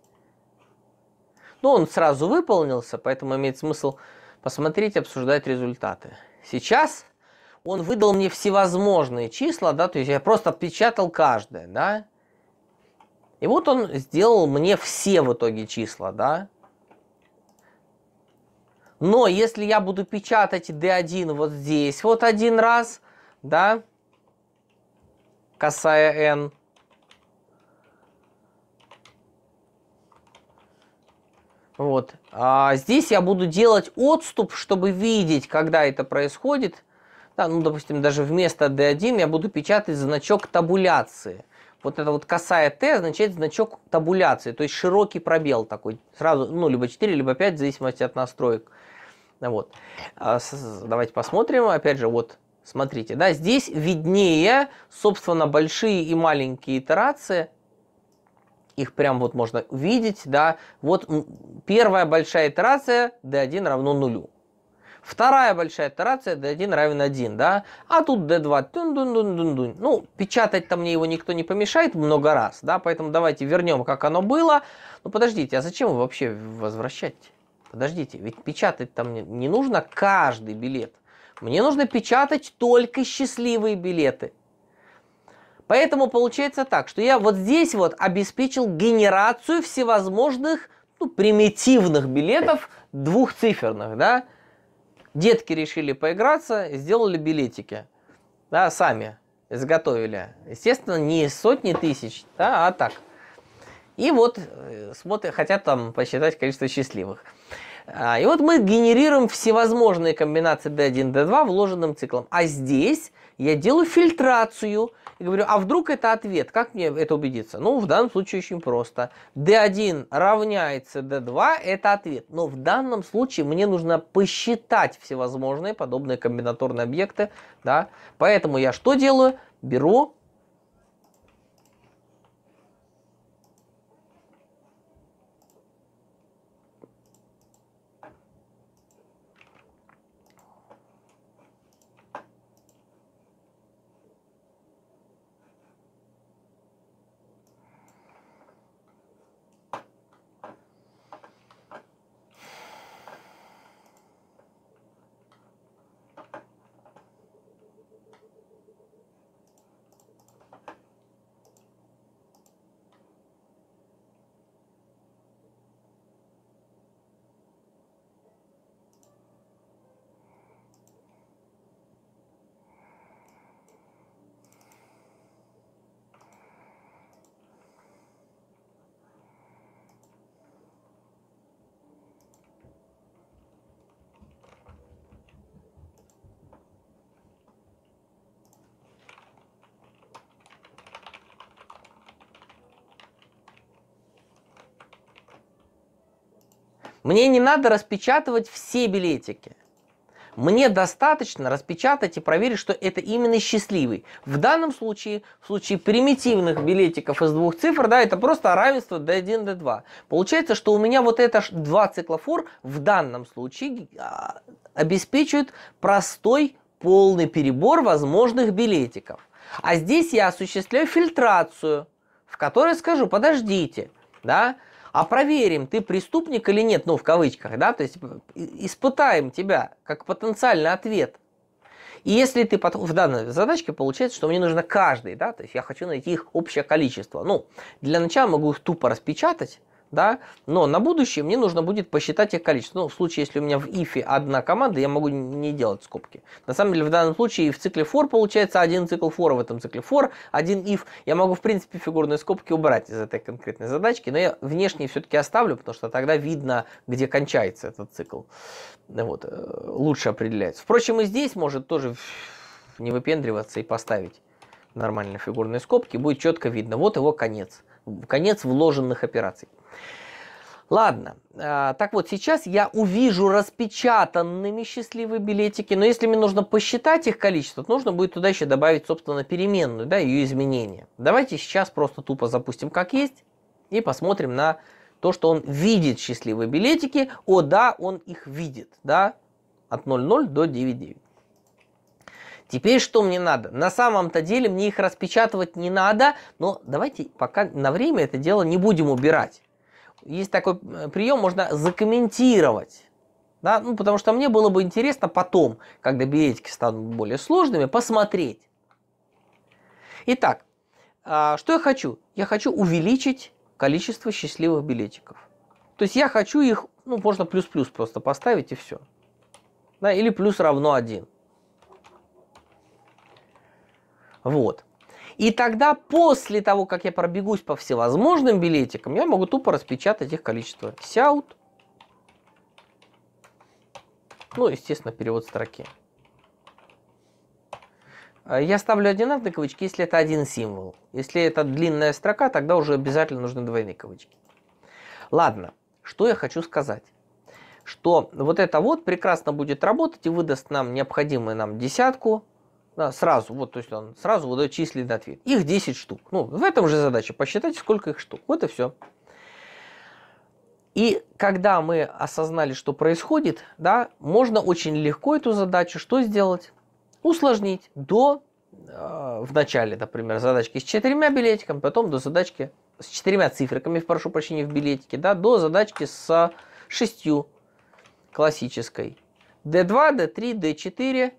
Speaker 1: Но ну, он сразу выполнился, поэтому имеет смысл посмотреть, обсуждать результаты. Сейчас он выдал мне всевозможные числа, да, то есть я просто отпечатал каждое, да. И вот он сделал мне все в итоге числа, да. Но если я буду печатать D1 вот здесь вот один раз, да, касая N, Вот. А здесь я буду делать отступ, чтобы видеть, когда это происходит. Да, ну, допустим, даже вместо D1 я буду печатать значок табуляции. Вот это вот косая Т означает значок табуляции, то есть широкий пробел такой. Сразу, ну, либо 4, либо 5, в зависимости от настроек. Вот. А давайте посмотрим. Опять же, вот, смотрите, да, здесь виднее, собственно, большие и маленькие итерации – их прям вот можно увидеть, да, вот первая большая итерация d1 равно нулю. Вторая большая итерация d1 равен 1, да, а тут d2, тун -дун -дун -дун -дун. ну, печатать-то мне его никто не помешает много раз, да, поэтому давайте вернем, как оно было. Ну, подождите, а зачем вообще возвращать? Подождите, ведь печатать там не нужно каждый билет. Мне нужно печатать только счастливые билеты. Поэтому получается так, что я вот здесь вот обеспечил генерацию всевозможных ну, примитивных билетов двухциферных, да. Детки решили поиграться, сделали билетики, да, сами изготовили. Естественно, не сотни тысяч, да, а так. И вот э, смотрят, хотят там посчитать количество счастливых. А, и вот мы генерируем всевозможные комбинации D1, D2 вложенным циклом. А здесь я делаю фильтрацию и говорю, а вдруг это ответ? Как мне это убедиться? Ну, в данном случае очень просто. D1 равняется D2, это ответ. Но в данном случае мне нужно посчитать всевозможные подобные комбинаторные объекты. Да? Поэтому я что делаю? Беру Мне не надо распечатывать все билетики. Мне достаточно распечатать и проверить, что это именно счастливый. В данном случае, в случае примитивных билетиков из двух цифр, да, это просто равенство D1, D2. Получается, что у меня вот это два цикла фор в данном случае а, обеспечивают простой полный перебор возможных билетиков. А здесь я осуществляю фильтрацию, в которой скажу, подождите, да, а проверим, ты преступник или нет, ну, в кавычках, да, то есть испытаем тебя как потенциальный ответ. И если ты потом в данной задачке получается, что мне нужно каждый, да, то есть я хочу найти их общее количество. Ну, для начала могу их тупо распечатать, да, но на будущее мне нужно будет посчитать их количество. Ну, в случае, если у меня в ифе одна команда, я могу не делать скобки. На самом деле, в данном случае в цикле for получается один цикл for в этом цикле for, один if. Я могу, в принципе, фигурные скобки убрать из этой конкретной задачки, но я внешние все-таки оставлю, потому что тогда видно, где кончается этот цикл. Вот, э, лучше определяется. Впрочем, и здесь может тоже не выпендриваться и поставить нормальные фигурные скобки, будет четко видно, вот его конец, конец вложенных операций. Ладно, э, так вот, сейчас я увижу распечатанными счастливые билетики, но если мне нужно посчитать их количество, то нужно будет туда еще добавить, собственно, переменную, да, ее изменения. Давайте сейчас просто тупо запустим как есть и посмотрим на то, что он видит счастливые билетики. О, да, он их видит, да, от 0,0 до 9,9. Теперь что мне надо? На самом-то деле мне их распечатывать не надо, но давайте пока на время это дело не будем убирать есть такой э, прием, можно закомментировать. Да? Ну, потому что мне было бы интересно потом, когда билетики станут более сложными, посмотреть. Итак, а, что я хочу? Я хочу увеличить количество счастливых билетиков. То есть я хочу их, ну, можно плюс-плюс просто поставить и все. Да, или плюс равно 1. Вот. И тогда после того, как я пробегусь по всевозможным билетикам, я могу тупо распечатать их количество. Сяут. Ну, естественно, перевод строки. Э, я ставлю одинарные кавычки, если это один символ. Если это длинная строка, тогда уже обязательно нужны двойные кавычки. Ладно, что я хочу сказать? Что вот это вот прекрасно будет работать и выдаст нам необходимую нам десятку, да, сразу, вот, то есть он сразу выдает численный ответ. Их 10 штук. Ну, в этом же задача, посчитать сколько их штук. Вот и все. И когда мы осознали, что происходит, да, можно очень легко эту задачу что сделать? Усложнить до э, в начале, например, задачки с четырьмя билетиками, потом до задачки с четырьмя цифриками, прошу прощения, в билетике, да, до задачки с шестью классической. D2, D3, D4,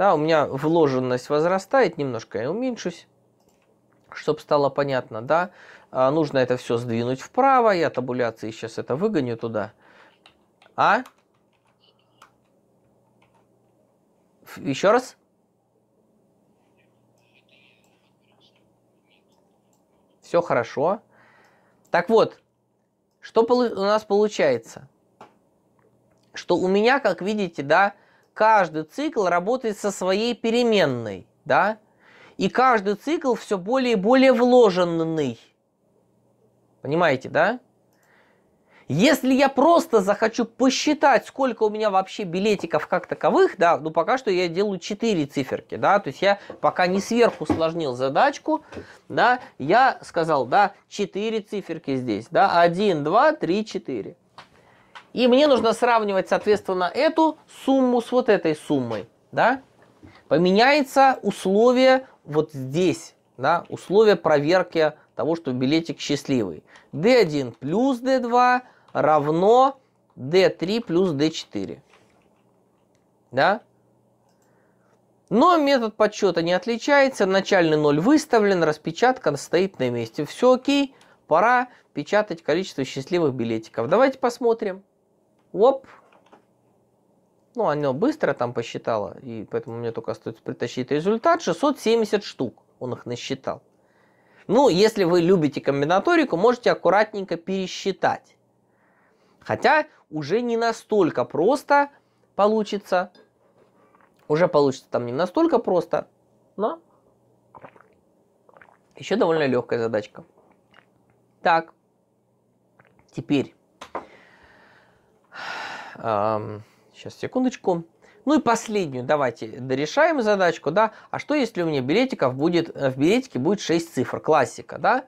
Speaker 1: да, у меня вложенность возрастает немножко, я уменьшусь, чтобы стало понятно, да. А нужно это все сдвинуть вправо, я табуляции сейчас это выгоню туда. А? Еще раз? Все хорошо. Так вот, что у нас получается? Что у меня, как видите, да, каждый цикл работает со своей переменной, да? И каждый цикл все более и более вложенный. Понимаете, да? Если я просто захочу посчитать, сколько у меня вообще билетиков как таковых, да, ну пока что я делаю 4 циферки, да, то есть я пока не сверху усложнил задачку, да, я сказал, да, 4 циферки здесь, да, 1, 2, 3, 4. И мне нужно сравнивать, соответственно, эту сумму с вот этой суммой. Да? Поменяется условие вот здесь, да, условие проверки того, что билетик счастливый. D1 плюс D2 равно D3 плюс D4. Да? Но метод подсчета не отличается, начальный ноль выставлен, распечатка стоит на месте. Все окей, пора печатать количество счастливых билетиков. Давайте посмотрим оп, ну, оно быстро там посчитало, и поэтому мне только остается притащить результат. 670 штук он их насчитал. Ну, если вы любите комбинаторику, можете аккуратненько пересчитать. Хотя уже не настолько просто получится. Уже получится там не настолько просто, но еще довольно легкая задачка. Так, теперь Сейчас, секундочку. Ну и последнюю, давайте дорешаем задачку, да. А что, если у меня билетиков будет, э, в билетике будет 6 цифр, классика, да?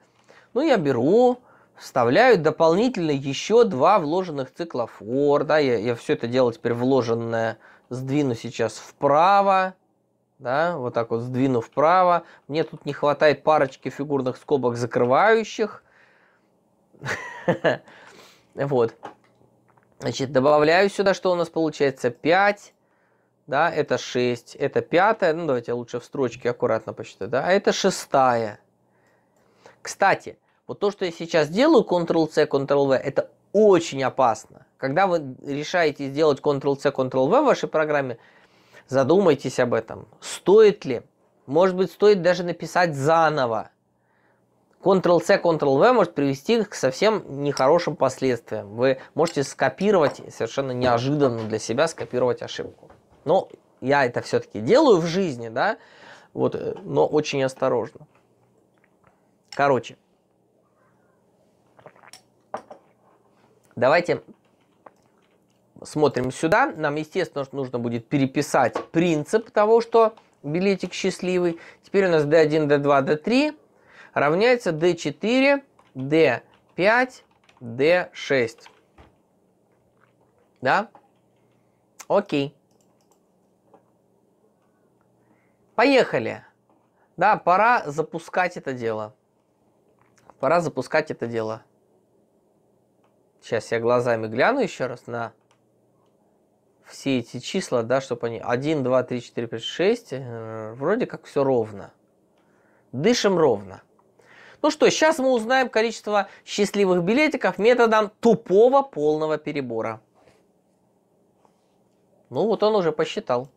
Speaker 1: Ну, я беру, вставляю дополнительно еще два вложенных цикла for, да, я, я все это дело теперь вложенное сдвину сейчас вправо, да, вот так вот сдвину вправо. Мне тут не хватает парочки фигурных скобок закрывающих. Вот. Значит, добавляю сюда, что у нас получается 5, да, это 6, это пятая, ну давайте я лучше в строчке аккуратно посчитаю, да, а это шестая. Кстати, вот то, что я сейчас делаю, Ctrl-C, Ctrl-V, это очень опасно. Когда вы решаете сделать Ctrl-C, Ctrl-V в вашей программе, задумайтесь об этом. Стоит ли? Может быть, стоит даже написать заново Ctrl-C, Ctrl-V может привести к совсем нехорошим последствиям. Вы можете скопировать, совершенно неожиданно для себя скопировать ошибку. Но я это все-таки делаю в жизни, да, вот, э, но очень осторожно. Короче, давайте смотрим сюда. Нам, естественно, нужно будет переписать принцип того, что билетик счастливый. Теперь у нас D1, D2, D3 равняется d4, d5, d6. Да? Окей. Поехали. Да, пора запускать это дело. Пора запускать это дело. Сейчас я глазами гляну еще раз на все эти числа, да, чтобы они... 1, 2, 3, 4, 5, 6. Вроде как все ровно. Дышим ровно. Ну что, сейчас мы узнаем количество счастливых билетиков методом тупого полного перебора. Ну вот он уже посчитал.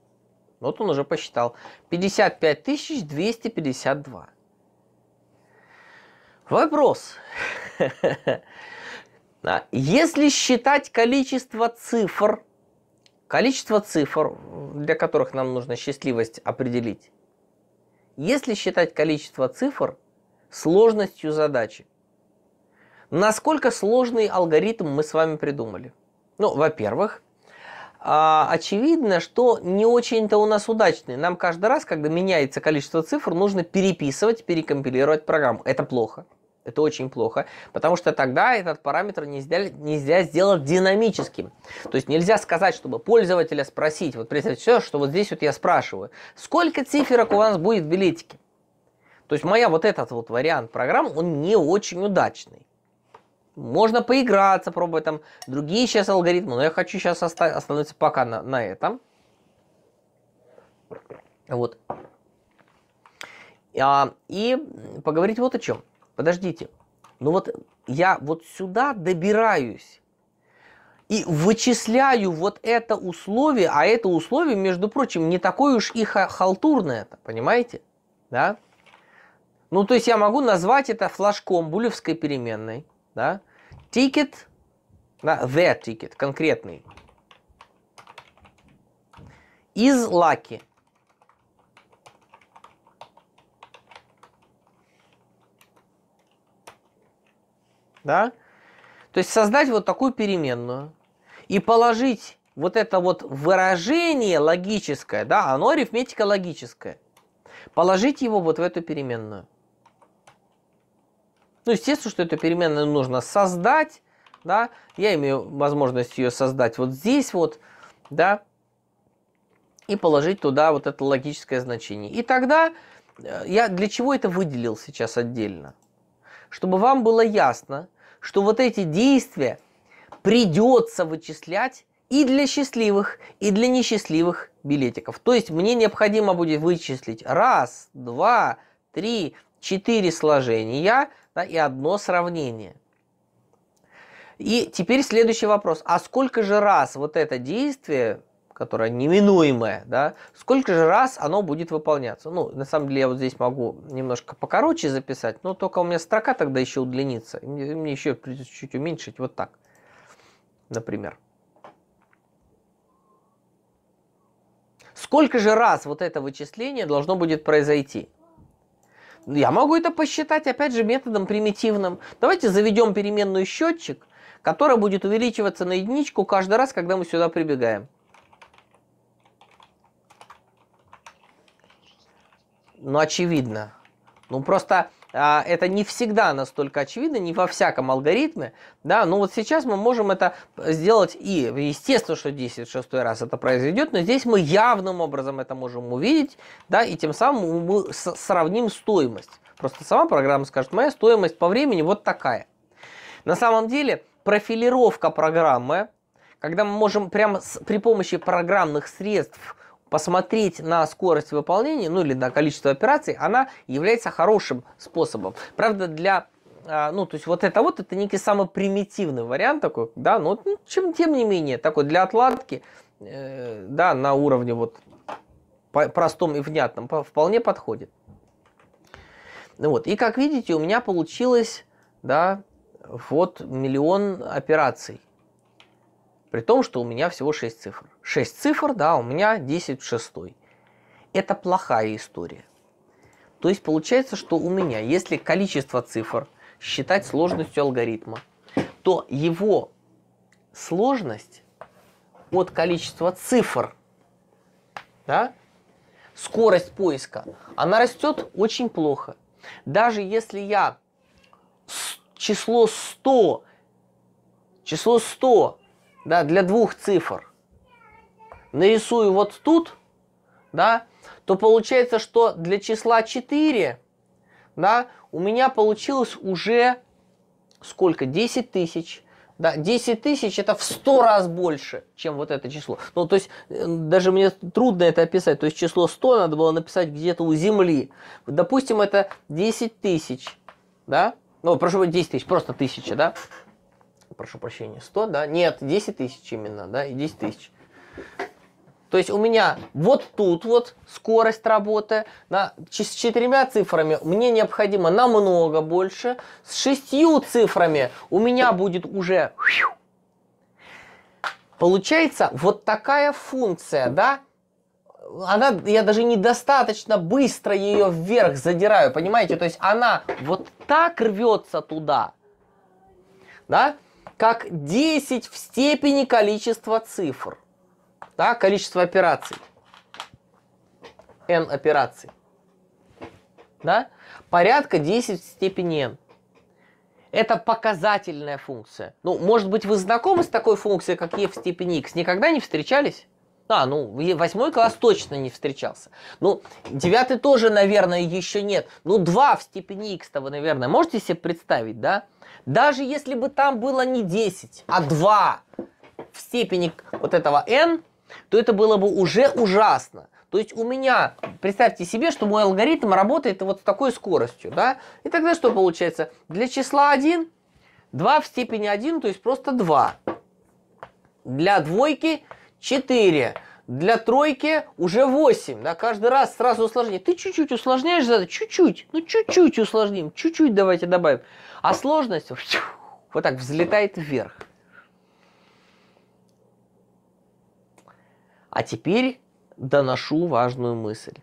Speaker 1: Вот он уже посчитал. 55 252. Вопрос. А если считать количество цифр, количество цифр, для которых нам нужно счастливость определить, если считать количество цифр, сложностью задачи. Насколько сложный алгоритм мы с вами придумали? Ну, во-первых, а, очевидно, что не очень-то у нас удачный. Нам каждый раз, когда меняется количество цифр, нужно переписывать, перекомпилировать программу. Это плохо. Это очень плохо, потому что тогда этот параметр нельзя, нельзя сделать динамическим. То есть нельзя сказать, чтобы пользователя спросить, вот представьте все, что вот здесь вот я спрашиваю, сколько циферок у вас будет в билетике? То есть моя вот этот вот вариант программ, он не очень удачный. Можно поиграться, пробовать там другие сейчас алгоритмы, но я хочу сейчас остановиться пока на, на этом. Вот. А, и поговорить вот о чем. Подождите. Ну вот я вот сюда добираюсь и вычисляю вот это условие, а это условие, между прочим, не такое уж и халтурное, понимаете? Да? Ну, то есть я могу назвать это флажком булевской переменной, да? Ticket, да, the ticket, конкретный. Из лаки, Да? То есть создать вот такую переменную и положить вот это вот выражение логическое, да, оно арифметика логическое. Положить его вот в эту переменную. Ну, естественно, что эту переменную нужно создать, да, я имею возможность ее создать вот здесь вот, да, и положить туда вот это логическое значение. И тогда э, я для чего это выделил сейчас отдельно? Чтобы вам было ясно, что вот эти действия придется вычислять и для счастливых, и для несчастливых билетиков. То есть мне необходимо будет вычислить раз, два, три, четыре сложения да, и одно сравнение. И теперь следующий вопрос. А сколько же раз вот это действие, которое неминуемое, да, сколько же раз оно будет выполняться? Ну, на самом деле я вот здесь могу немножко покороче записать, но только у меня строка тогда еще удлинится. Мне, мне еще чуть чуть уменьшить, вот так, например. Сколько же раз вот это вычисление должно будет произойти? Я могу это посчитать, опять же, методом примитивным. Давайте заведем переменную счетчик, которая будет увеличиваться на единичку каждый раз, когда мы сюда прибегаем. Ну, очевидно. Ну, просто а, это не всегда настолько очевидно, не во всяком алгоритме, да, но вот сейчас мы можем это сделать и, естественно, что 10 шестой раз это произойдет, но здесь мы явным образом это можем увидеть, да, и тем самым мы сравним стоимость. Просто сама программа скажет, моя стоимость по времени вот такая. На самом деле профилировка программы, когда мы можем прямо с, при помощи программных средств посмотреть на скорость выполнения, ну или на количество операций, она является хорошим способом. Правда, для а, ну, то есть вот это вот, это некий самый примитивный вариант такой, да, но ну, чем, тем не менее, такой для отладки, э, да, на уровне вот по простом и внятном по вполне подходит. Ну вот, и как видите, у меня получилось, да, вот миллион операций. При том, что у меня всего 6 цифр. 6 цифр, да, у меня 10 в шестой. Это плохая история. То есть получается, что у меня, если количество цифр считать сложностью алгоритма, то его сложность от количества цифр, да, скорость поиска, она растет очень плохо. Даже если я число 100, число 100 да, для двух цифр нарисую вот тут, да, то получается, что для числа 4, да, у меня получилось уже сколько? 10 тысяч. Да, 10 тысяч это в 100 раз больше, чем вот это число. Ну, то есть, э, даже мне трудно это описать. То есть, число 100 надо было написать где-то у Земли. Допустим, это 10 тысяч, да? Ну, прошу, 10 тысяч, просто тысяча, да? прошу прощения, 100, да? Нет, 10 тысяч именно, да, и 10 тысяч. То есть у меня вот тут вот скорость работы на, с четырьмя цифрами мне необходимо намного больше. С шестью цифрами у меня будет уже... Получается вот такая функция, да? Она, я даже недостаточно быстро ее вверх задираю, понимаете? То есть она вот так рвется туда, да? как 10 в степени количества цифр. Да, количество операций. n операций. Да? Порядка 10 в степени n. Это показательная функция. Ну, может быть, вы знакомы с такой функцией, как e в степени x? Никогда не встречались? А, ну, восьмой класс точно не встречался. Ну, девятый тоже, наверное, еще нет. Ну, два в степени x-то вы, наверное, можете себе представить, да? Даже если бы там было не 10, а 2 в степени вот этого n, то это было бы уже ужасно. То есть у меня, представьте себе, что мой алгоритм работает вот с такой скоростью, да? И тогда что получается? Для числа 1 2 в степени 1, то есть просто 2. Для двойки 4 для тройки уже 8, да, каждый раз сразу усложнее. Ты чуть-чуть усложняешь задачу, чуть-чуть, ну чуть-чуть усложним, чуть-чуть давайте добавим. А сложность вот так взлетает вверх. А теперь доношу важную мысль.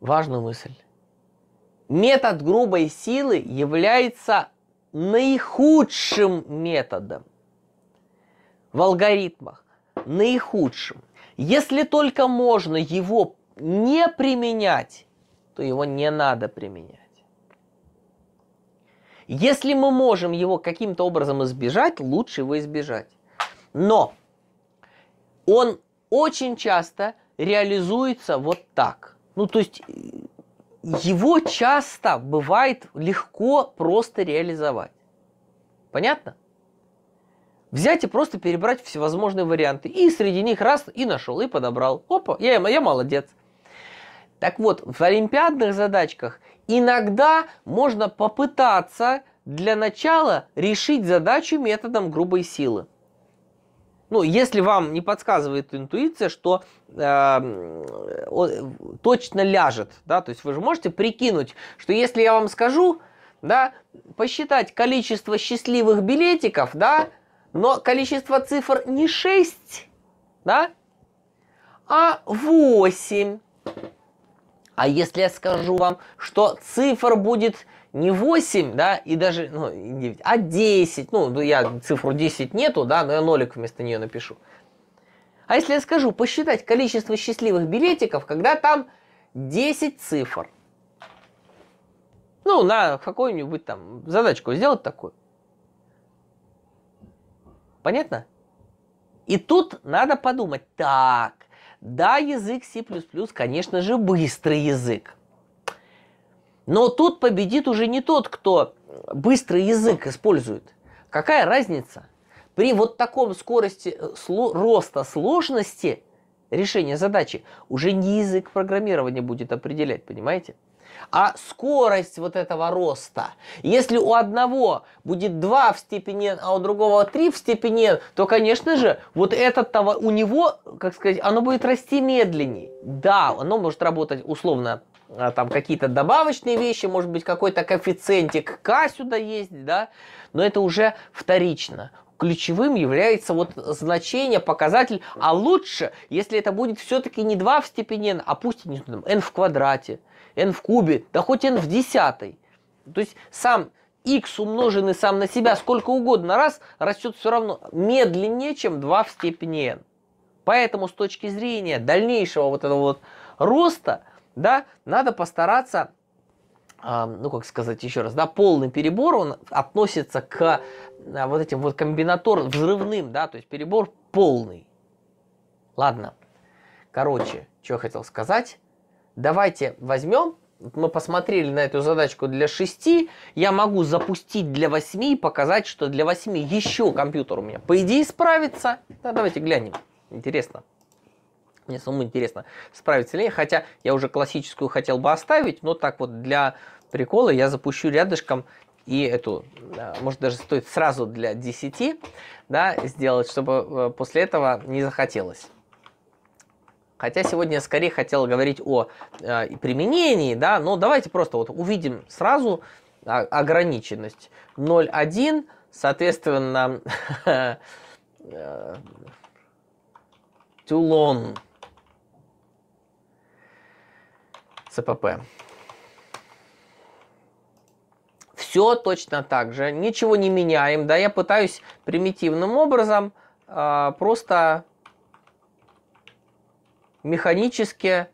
Speaker 1: Важную мысль. Метод грубой силы является наихудшим методом в алгоритмах наихудшим. Если только можно его не применять, то его не надо применять. Если мы можем его каким-то образом избежать, лучше его избежать. Но он очень часто реализуется вот так. Ну, то есть э, его часто бывает легко просто реализовать. Понятно? взять и просто перебрать всевозможные варианты. И среди них раз и нашел, и подобрал. Опа, я, я молодец. Так вот, в олимпиадных задачках иногда можно попытаться для начала решить задачу методом грубой силы. Ну, если вам не подсказывает интуиция, что э, точно ляжет, да, то есть вы же можете прикинуть, что если я вам скажу, да, посчитать количество счастливых билетиков, да, но количество цифр не 6, да, а 8. А если я скажу вам, что цифр будет не 8, да, и даже, ну, 9, а 10, ну, я цифру 10 нету, да, но я нолик вместо нее напишу. А если я скажу посчитать количество счастливых билетиков, когда там 10 цифр? Ну, на какую-нибудь там задачку сделать такую. Понятно? И тут надо подумать, так, да, язык C++, конечно же, быстрый язык. Но тут победит уже не тот, кто быстрый язык использует. Какая разница? При вот таком скорости э, сло, роста сложности решения задачи уже не язык программирования будет определять, понимаете? а скорость вот этого роста. Если у одного будет 2 в степени а у другого 3 в степени то, конечно же, вот этот того у него, как сказать, оно будет расти медленнее. Да, оно может работать условно а, там какие-то добавочные вещи, может быть, какой-то коэффициентик к сюда есть, да, но это уже вторично ключевым является вот значение, показатель, а лучше, если это будет все-таки не 2 в степени n, а пусть не n в квадрате, n в кубе, да хоть n в десятой. То есть сам x умноженный сам на себя сколько угодно раз растет все равно медленнее, чем 2 в степени n. Поэтому с точки зрения дальнейшего вот этого вот роста, да, надо постараться, э, ну как сказать еще раз, да, полный перебор, он относится к э, вот этим вот комбинаторным, взрывным, да, то есть перебор полный. Ладно, короче, что я хотел сказать давайте возьмем, мы посмотрели на эту задачку для 6, я могу запустить для 8 и показать, что для 8 еще компьютер у меня, по идее, справится. Да, давайте глянем, интересно. Мне самому интересно, справится ли хотя я уже классическую хотел бы оставить, но так вот для прикола я запущу рядышком и эту, э, может даже стоит сразу для 10, да, сделать, чтобы э, после этого не захотелось. Хотя сегодня я скорее хотел говорить о э, применении, да, но давайте просто вот увидим сразу а, ограниченность. 0,1, соответственно, тюлон ЦПП. Все точно так же, ничего не меняем, да, я пытаюсь примитивным образом э, просто механически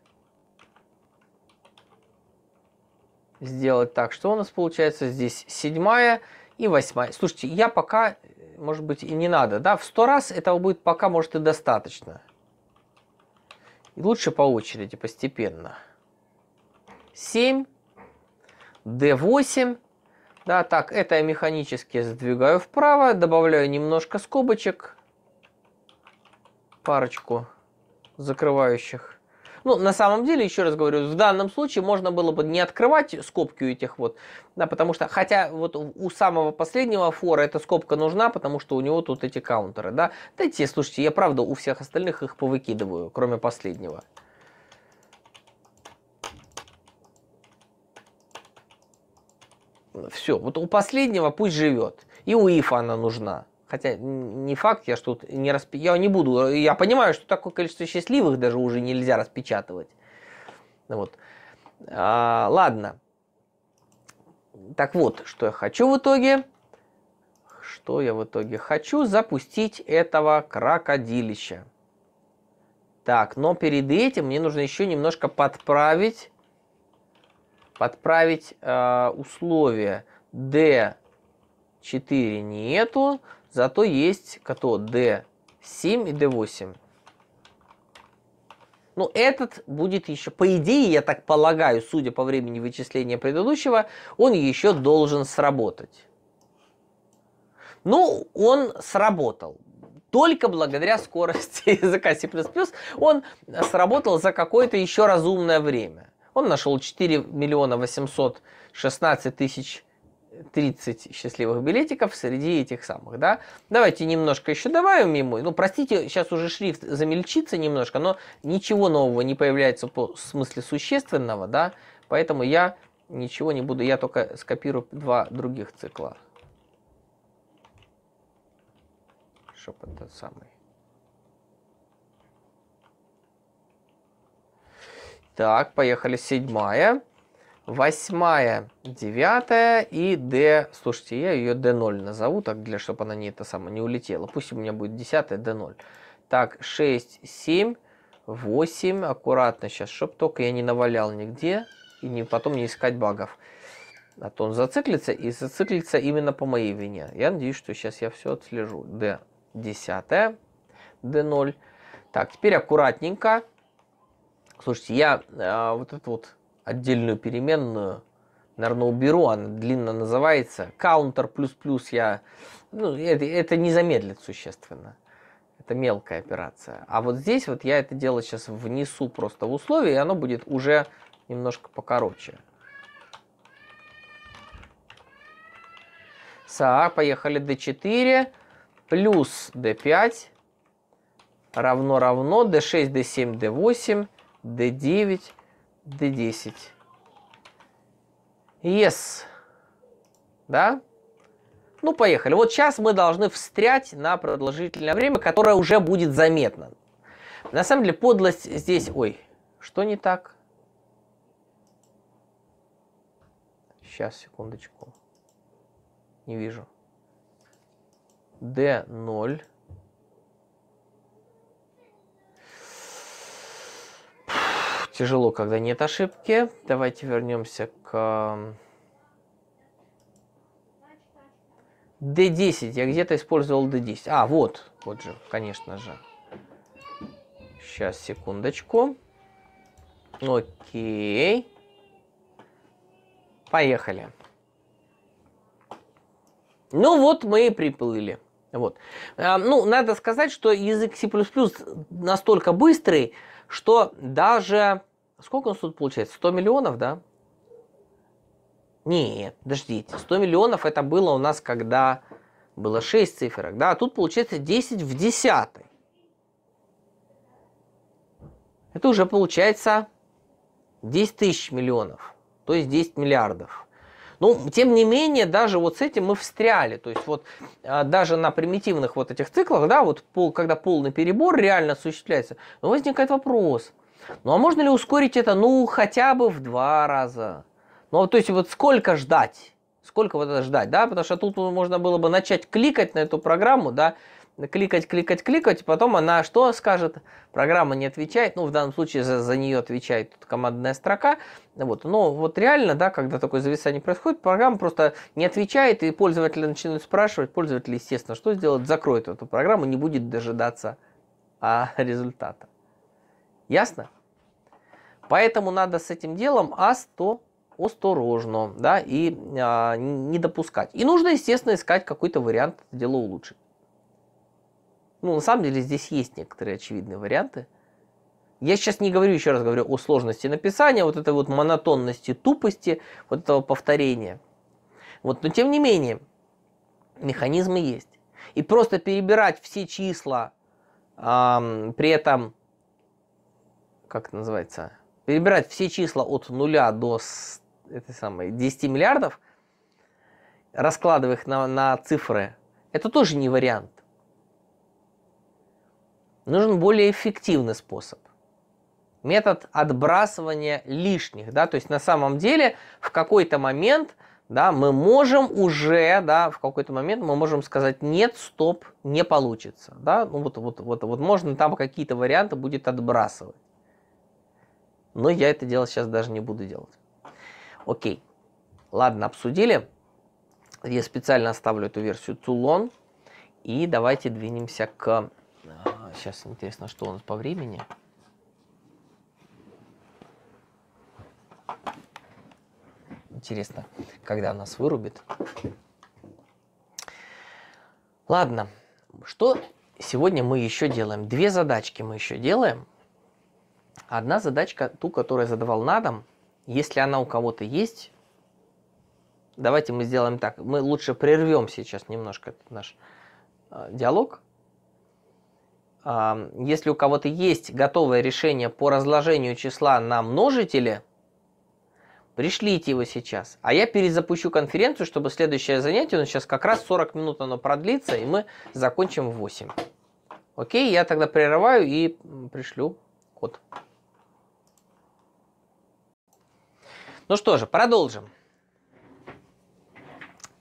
Speaker 1: сделать так, что у нас получается здесь седьмая и восьмая. Слушайте, я пока, может быть, и не надо, да, в сто раз этого будет пока, может, и достаточно. И лучше по очереди, постепенно. 7, D8, да, так, это я механически сдвигаю вправо, добавляю немножко скобочек, парочку закрывающих. Ну, на самом деле, еще раз говорю, в данном случае можно было бы не открывать скобки у этих вот, да, потому что, хотя вот у самого последнего фора эта скобка нужна, потому что у него тут эти каунтеры, да. Дайте, слушайте, я правда у всех остальных их повыкидываю, кроме последнего. Все, вот у последнего пусть живет. И у ифа она нужна. Хотя не факт, я что тут не расп... я не буду, э, я понимаю, что такое количество счастливых даже уже нельзя распечатывать. Вот. А, ладно. Так вот, что я хочу в итоге? Что я в итоге хочу? Запустить этого крокодилища. Так, но перед этим мне нужно еще немножко подправить, подправить э, условия D 4 нету, зато есть кто D7 и D8. Ну, этот будет еще, по идее, я так полагаю, судя по времени вычисления предыдущего, он еще должен сработать. Ну, он сработал. Только благодаря скорости языка C++ он сработал за какое-то еще разумное время. Он нашел 4 миллиона 816 тысяч 30 счастливых билетиков среди этих самых, да. Давайте немножко еще добавим ему. Ну, простите, сейчас уже шрифт замельчится немножко, но ничего нового не появляется по смысле существенного, да. Поэтому я ничего не буду, я только скопирую два других цикла. Чтоб это самый. Так, поехали седьмая. Восьмая, девятая и D... Слушайте, я ее D0 назову, так для, чтобы она не, это самое, не улетела. Пусть у меня будет десятая D0. Так, 6, 7, 8. Аккуратно сейчас, чтобы только я не навалял нигде. И не, потом не искать багов. А то он зациклится, и зациклится именно по моей вине. Я надеюсь, что сейчас я все отслежу. d десятая D0. Так, теперь аккуратненько. Слушайте, я э, вот этот вот отдельную переменную, наверное, уберу, она длинно называется. Counter я... Ну, это, это не замедлит существенно. Это мелкая операция. А вот здесь вот я это дело сейчас внесу просто в условие, и оно будет уже немножко покороче. Са, поехали d4 плюс d5 равно равно d6, d7, d8, d9, d10. Yes. Да? Ну, поехали. Вот сейчас мы должны встрять на продолжительное время, которое уже будет заметно. На самом деле, подлость здесь... Ой, что не так? Сейчас, секундочку. Не вижу. D0. Тяжело, когда нет ошибки. Давайте вернемся к D10. Я где-то использовал D10. А, вот. Вот же, конечно же. Сейчас, секундочку. Окей. Поехали. Ну вот мы и приплыли. Вот. А, ну, надо сказать, что язык C++ настолько быстрый, что даже Сколько у нас тут получается? 100 миллионов, да? Нет, подождите. 100 миллионов это было у нас, когда было 6 циферок, да? А тут получается 10 в десятой. Это уже получается 10 тысяч миллионов, то есть 10 миллиардов. Ну, тем не менее, даже вот с этим мы встряли. То есть, вот а, даже на примитивных вот этих циклах, да, вот пол, когда полный перебор реально осуществляется, но возникает вопрос – ну а можно ли ускорить это, ну, хотя бы в два раза? Ну, то есть вот сколько ждать? Сколько вот это ждать, да? Потому что тут можно было бы начать кликать на эту программу, да, кликать, кликать, кликать, потом она что скажет? Программа не отвечает, ну, в данном случае за, за нее отвечает тут командная строка, вот, но вот реально, да, когда такое зависание происходит, программа просто не отвечает, и пользователи начинают спрашивать, пользователи естественно, что сделать? Закроет эту программу, не будет дожидаться а, результата. Ясно? Поэтому надо с этим делом асто осторожно, да, и а, не допускать. И нужно, естественно, искать какой-то вариант дела улучшить. Ну, на самом деле, здесь есть некоторые очевидные варианты. Я сейчас не говорю, еще раз говорю, о сложности написания, вот этой вот монотонности, тупости, вот этого повторения. Вот, но тем не менее, механизмы есть. И просто перебирать все числа, эм, при этом как это называется, перебирать все числа от 0 до этой самой, 10 миллиардов, раскладывая их на, на цифры, это тоже не вариант. Нужен более эффективный способ. Метод отбрасывания лишних. Да? То есть на самом деле в какой-то момент да, мы можем уже, да, в какой-то момент мы можем сказать, нет, стоп, не получится. Да? Ну, вот, вот, вот, вот можно там какие-то варианты будет отбрасывать. Но я это дело сейчас даже не буду делать. Окей. Ладно, обсудили. Я специально оставлю эту версию Тулон. И давайте двинемся к... А, сейчас интересно, что у нас по времени. Интересно, когда нас вырубит. Ладно, что сегодня мы еще делаем? Две задачки мы еще делаем. Одна задачка, ту, которую я задавал на дом, если она у кого-то есть, давайте мы сделаем так. Мы лучше прервем сейчас немножко наш э, диалог. Э, если у кого-то есть готовое решение по разложению числа на множители, пришлите его сейчас. А я перезапущу конференцию, чтобы следующее занятие, у нас сейчас как раз 40 минут оно продлится, и мы закончим в 8. Окей, я тогда прерываю и пришлю ход. Ну что же, продолжим.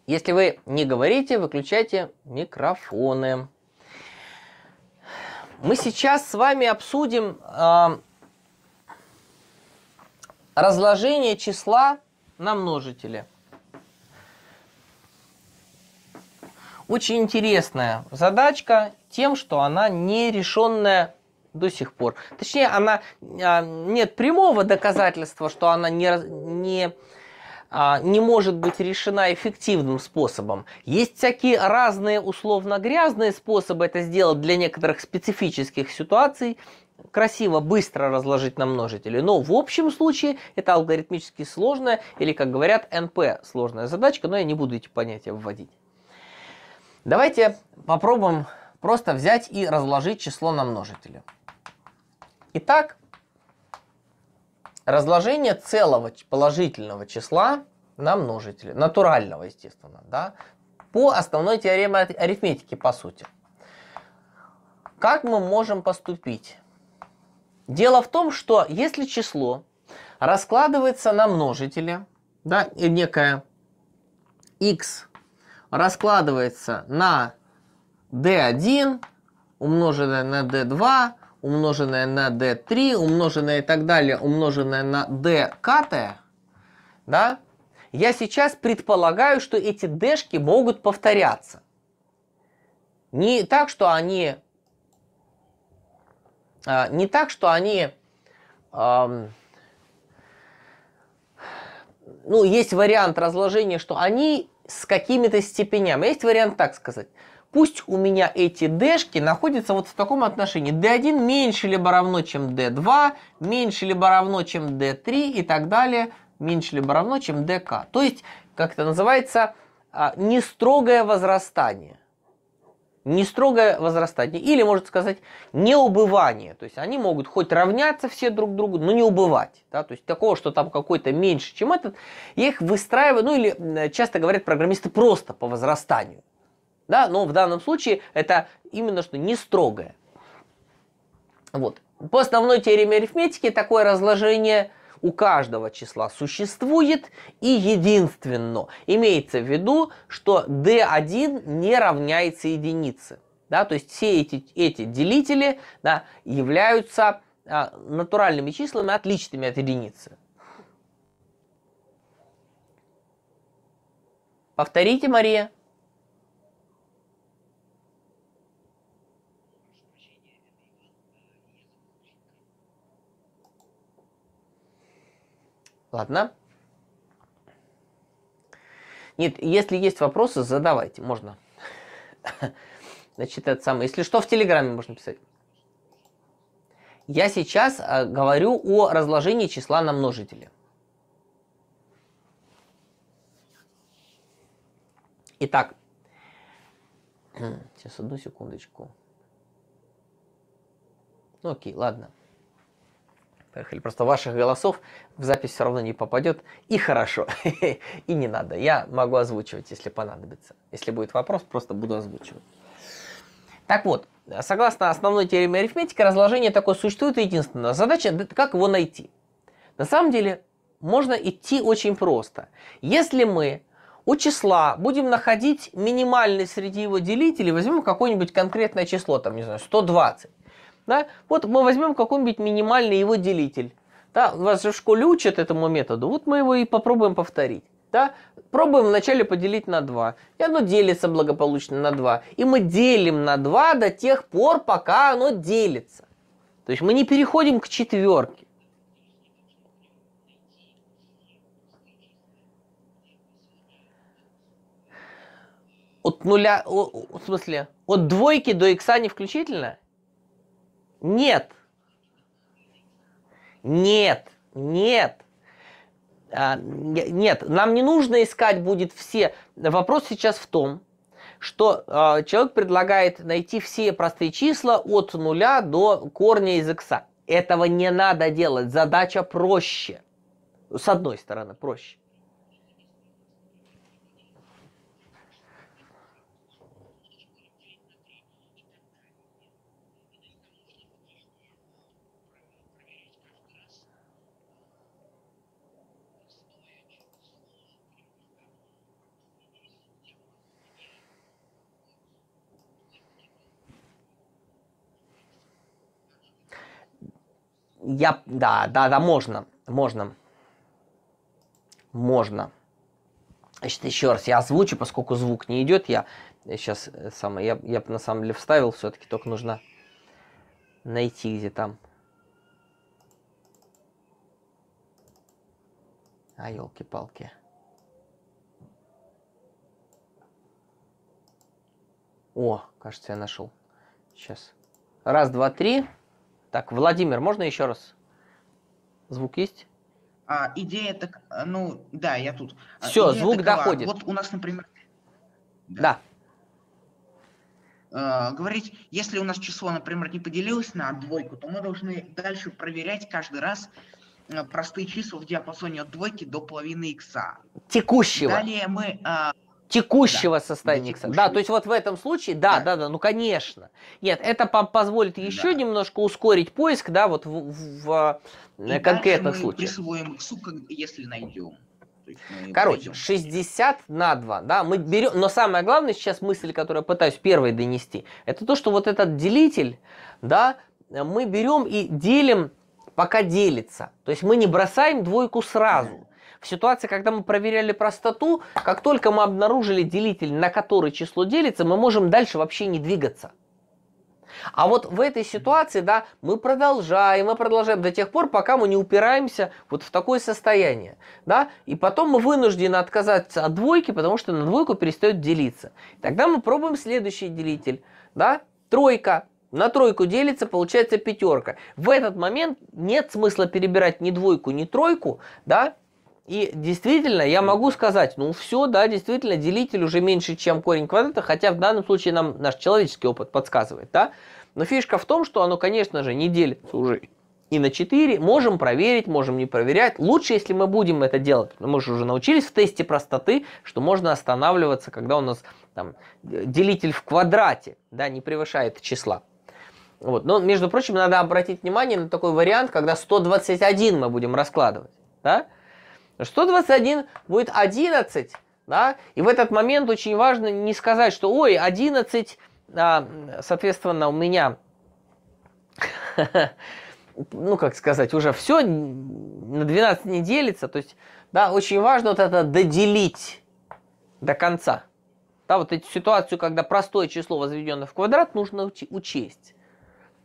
Speaker 1: Если вы не говорите, выключайте микрофоны. Мы сейчас с вами обсудим э, разложение числа на множители. Очень интересная задачка тем, что она нерешенная до сих пор. Точнее, она а, нет прямого доказательства, что она не, не, а, не может быть решена эффективным способом. Есть всякие разные условно грязные способы это сделать для некоторых специфических ситуаций, красиво, быстро разложить на множители. Но в общем случае это алгоритмически сложная или, как говорят, НП сложная задачка, но я не буду эти понятия вводить. Давайте попробуем просто взять и разложить число на множители. Итак, разложение целого положительного числа на множители, натурального, естественно, да, по основной теореме арифметики, по сути. Как мы можем поступить? Дело в том, что если число раскладывается на множители, да, и э, некое x раскладывается на d1, умноженное на d2, умноженное на d3, умноженное и так далее, умноженное на dkt, да, я сейчас предполагаю, что эти d-шки могут повторяться. Не так, что они... А, не так, что они... Э, ну, есть вариант разложения, что они с какими-то степенями. Есть вариант так сказать пусть у меня эти d-шки находятся вот в таком отношении. d1 меньше либо равно, чем d2, меньше либо равно, чем d3 и так далее, меньше либо равно, чем dk. То есть, как это называется, а, нестрогое возрастание. нестрогое возрастание, или, можно сказать, неубывание То есть они могут хоть равняться все друг другу, но не убывать. Да? То есть такого, что там какой-то меньше, чем этот, я их выстраиваю, ну или часто говорят программисты просто по возрастанию. Да? Но в данном случае это именно что не строгое. Вот. По основной теореме арифметики такое разложение у каждого числа существует и единственно. Имеется в виду, что d1 не равняется единице. Да? То есть все эти, эти делители да, являются а, натуральными числами, отличными от единицы. Повторите, Мария. Ладно. Нет, если есть вопросы, задавайте, можно. Значит, это самое. Если что, в Телеграме можно писать. Я сейчас а, говорю о разложении числа на множители. Итак, сейчас одну секундочку. Ну окей, ладно. Поехали. Просто ваших голосов в запись все равно не попадет. И хорошо, и не надо. Я могу озвучивать, если понадобится. Если будет вопрос, просто буду озвучивать. Так вот, согласно основной теореме арифметики, разложение такое существует единственное. Задача, как его найти. На самом деле, можно идти очень просто. Если мы у числа будем находить минимальный среди его делителей, возьмем какое-нибудь конкретное число, там, не знаю, 120, да? Вот мы возьмем какой-нибудь минимальный его делитель. Да? Вас же в школе учат этому методу. Вот мы его и попробуем повторить. Да? Пробуем вначале поделить на 2. И оно делится благополучно на 2. И мы делим на 2 до тех пор, пока оно делится. То есть мы не переходим к четверке. От нуля, в смысле, от двойки до икса не включительно? Нет. Нет. Нет. А, нет, нам не нужно искать будет все. Вопрос сейчас в том, что э, человек предлагает найти все простые числа от нуля до корня из x. Этого не надо делать, задача проще. С одной стороны, проще. я... Да, да, да, можно. Можно. Можно. Значит, еще раз я озвучу, поскольку звук не идет, я сейчас э, сам я, я на самом деле вставил, все-таки только нужно найти где там. А, елки-палки. О, кажется, я нашел. Сейчас. Раз, два, три. Так, Владимир, можно еще раз? Звук есть? А, идея так, э, ну да, я тут. А, Все, идея звук такова. доходит. Вот у нас, например. Да. да. Э, говорить, если у нас число, например, не поделилось на двойку, то мы должны дальше проверять каждый раз э, простые числа в диапазоне от двойки до половины икса. Текущего. Далее мы э, текущего да. состояния. Текущего. Да, то есть вот в этом случае, да, да, да, да ну конечно. Нет, это позволит еще да. немножко ускорить поиск, да, вот в, в, в а, конкретных мы случаях. Присвоим сука, если найдем. Короче, 60 на 2, да, мы берем, но самое главное сейчас мысль, которую я пытаюсь первой донести, это то, что вот этот делитель, да, мы берем и делим, пока делится. То есть мы не бросаем двойку сразу. В ситуации, когда мы проверяли простоту, как только мы обнаружили делитель, на который число делится, мы можем дальше вообще не двигаться. А вот в этой ситуации, да, мы продолжаем, мы продолжаем до тех пор, пока мы не упираемся вот в такое состояние, да, и потом мы вынуждены отказаться от двойки, потому что на двойку перестает делиться. Тогда мы пробуем следующий делитель, да, тройка, на тройку делится, получается пятерка. В этот момент нет смысла перебирать ни двойку, ни тройку, да, и действительно, я могу сказать, ну все, да, действительно, делитель уже меньше, чем корень квадрата, хотя в данном случае нам наш человеческий опыт подсказывает, да. Но фишка в том, что оно, конечно же, не делится уже и на 4. Можем проверить, можем не проверять. Лучше, если мы будем это делать. Мы же уже научились в тесте простоты, что можно останавливаться, когда у нас там, э, делитель в квадрате да, не превышает числа. Вот. Но, между прочим, надо обратить внимание на такой вариант, когда 121 мы будем раскладывать. Да? 121 будет 11, да? И в этот момент очень важно не сказать, что ой, 11, а, соответственно, у меня, ну как сказать, уже все на 12 не делится. То есть, да, очень важно вот это доделить до конца. Да, вот эту ситуацию, когда простое число, возведенное в квадрат, нужно учесть.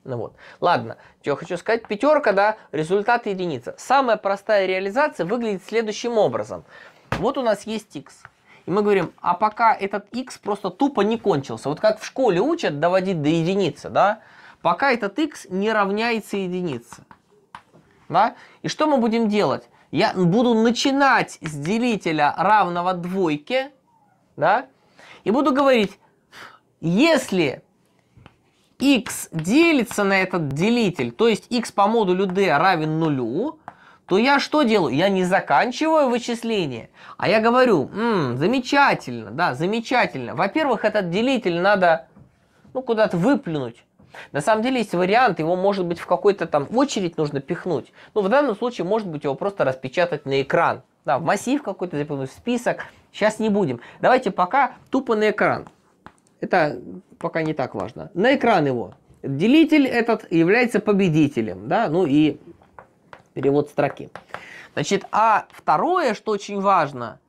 Speaker 1: Ну вот. Ладно, что хочу сказать. Пятерка, да, результат единица. Самая простая реализация выглядит следующим образом. Вот у нас есть x. И мы говорим, а пока этот x просто тупо не кончился. Вот как в школе учат доводить до единицы, да? Пока этот x не равняется единице. Да? И что мы будем делать? Я буду начинать с делителя равного двойке, да? И буду говорить, если x делится на этот делитель, то есть x по модулю d равен нулю, то я что делаю? Я не заканчиваю вычисление, а я говорю, М, -м замечательно, да, замечательно. Во-первых, этот делитель надо ну, куда-то выплюнуть. На самом деле есть вариант, его может быть в какой-то там очередь нужно пихнуть. Ну, в данном случае, может быть, его просто распечатать на экран. Да, в массив какой-то запихнуть, в список. Сейчас не будем. Давайте пока тупо на экран. Это пока не так важно. На экран его. Делитель этот является победителем, да, ну и перевод строки. Значит, а второе, что очень важно,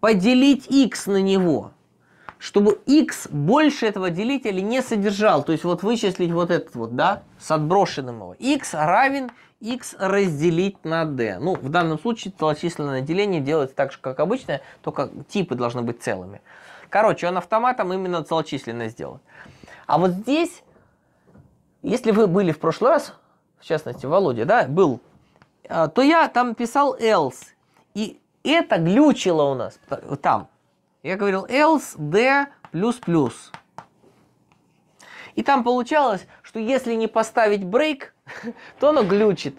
Speaker 1: поделить x на него, чтобы x больше этого делителя не содержал, то есть вот вычислить вот этот вот, да, с отброшенным его. x равен x разделить на d. Ну, в данном случае целочисленное деление делается так же, как обычно, только типы должны быть целыми. Короче, он автоматом именно целочисленное сделал. А вот здесь, если вы были в прошлый раз, в частности, Володя, да, был, а, то я там писал else. И это глючило у нас там. Я говорил else d плюс плюс. И там получалось, что если не поставить брейк, то оно глючит.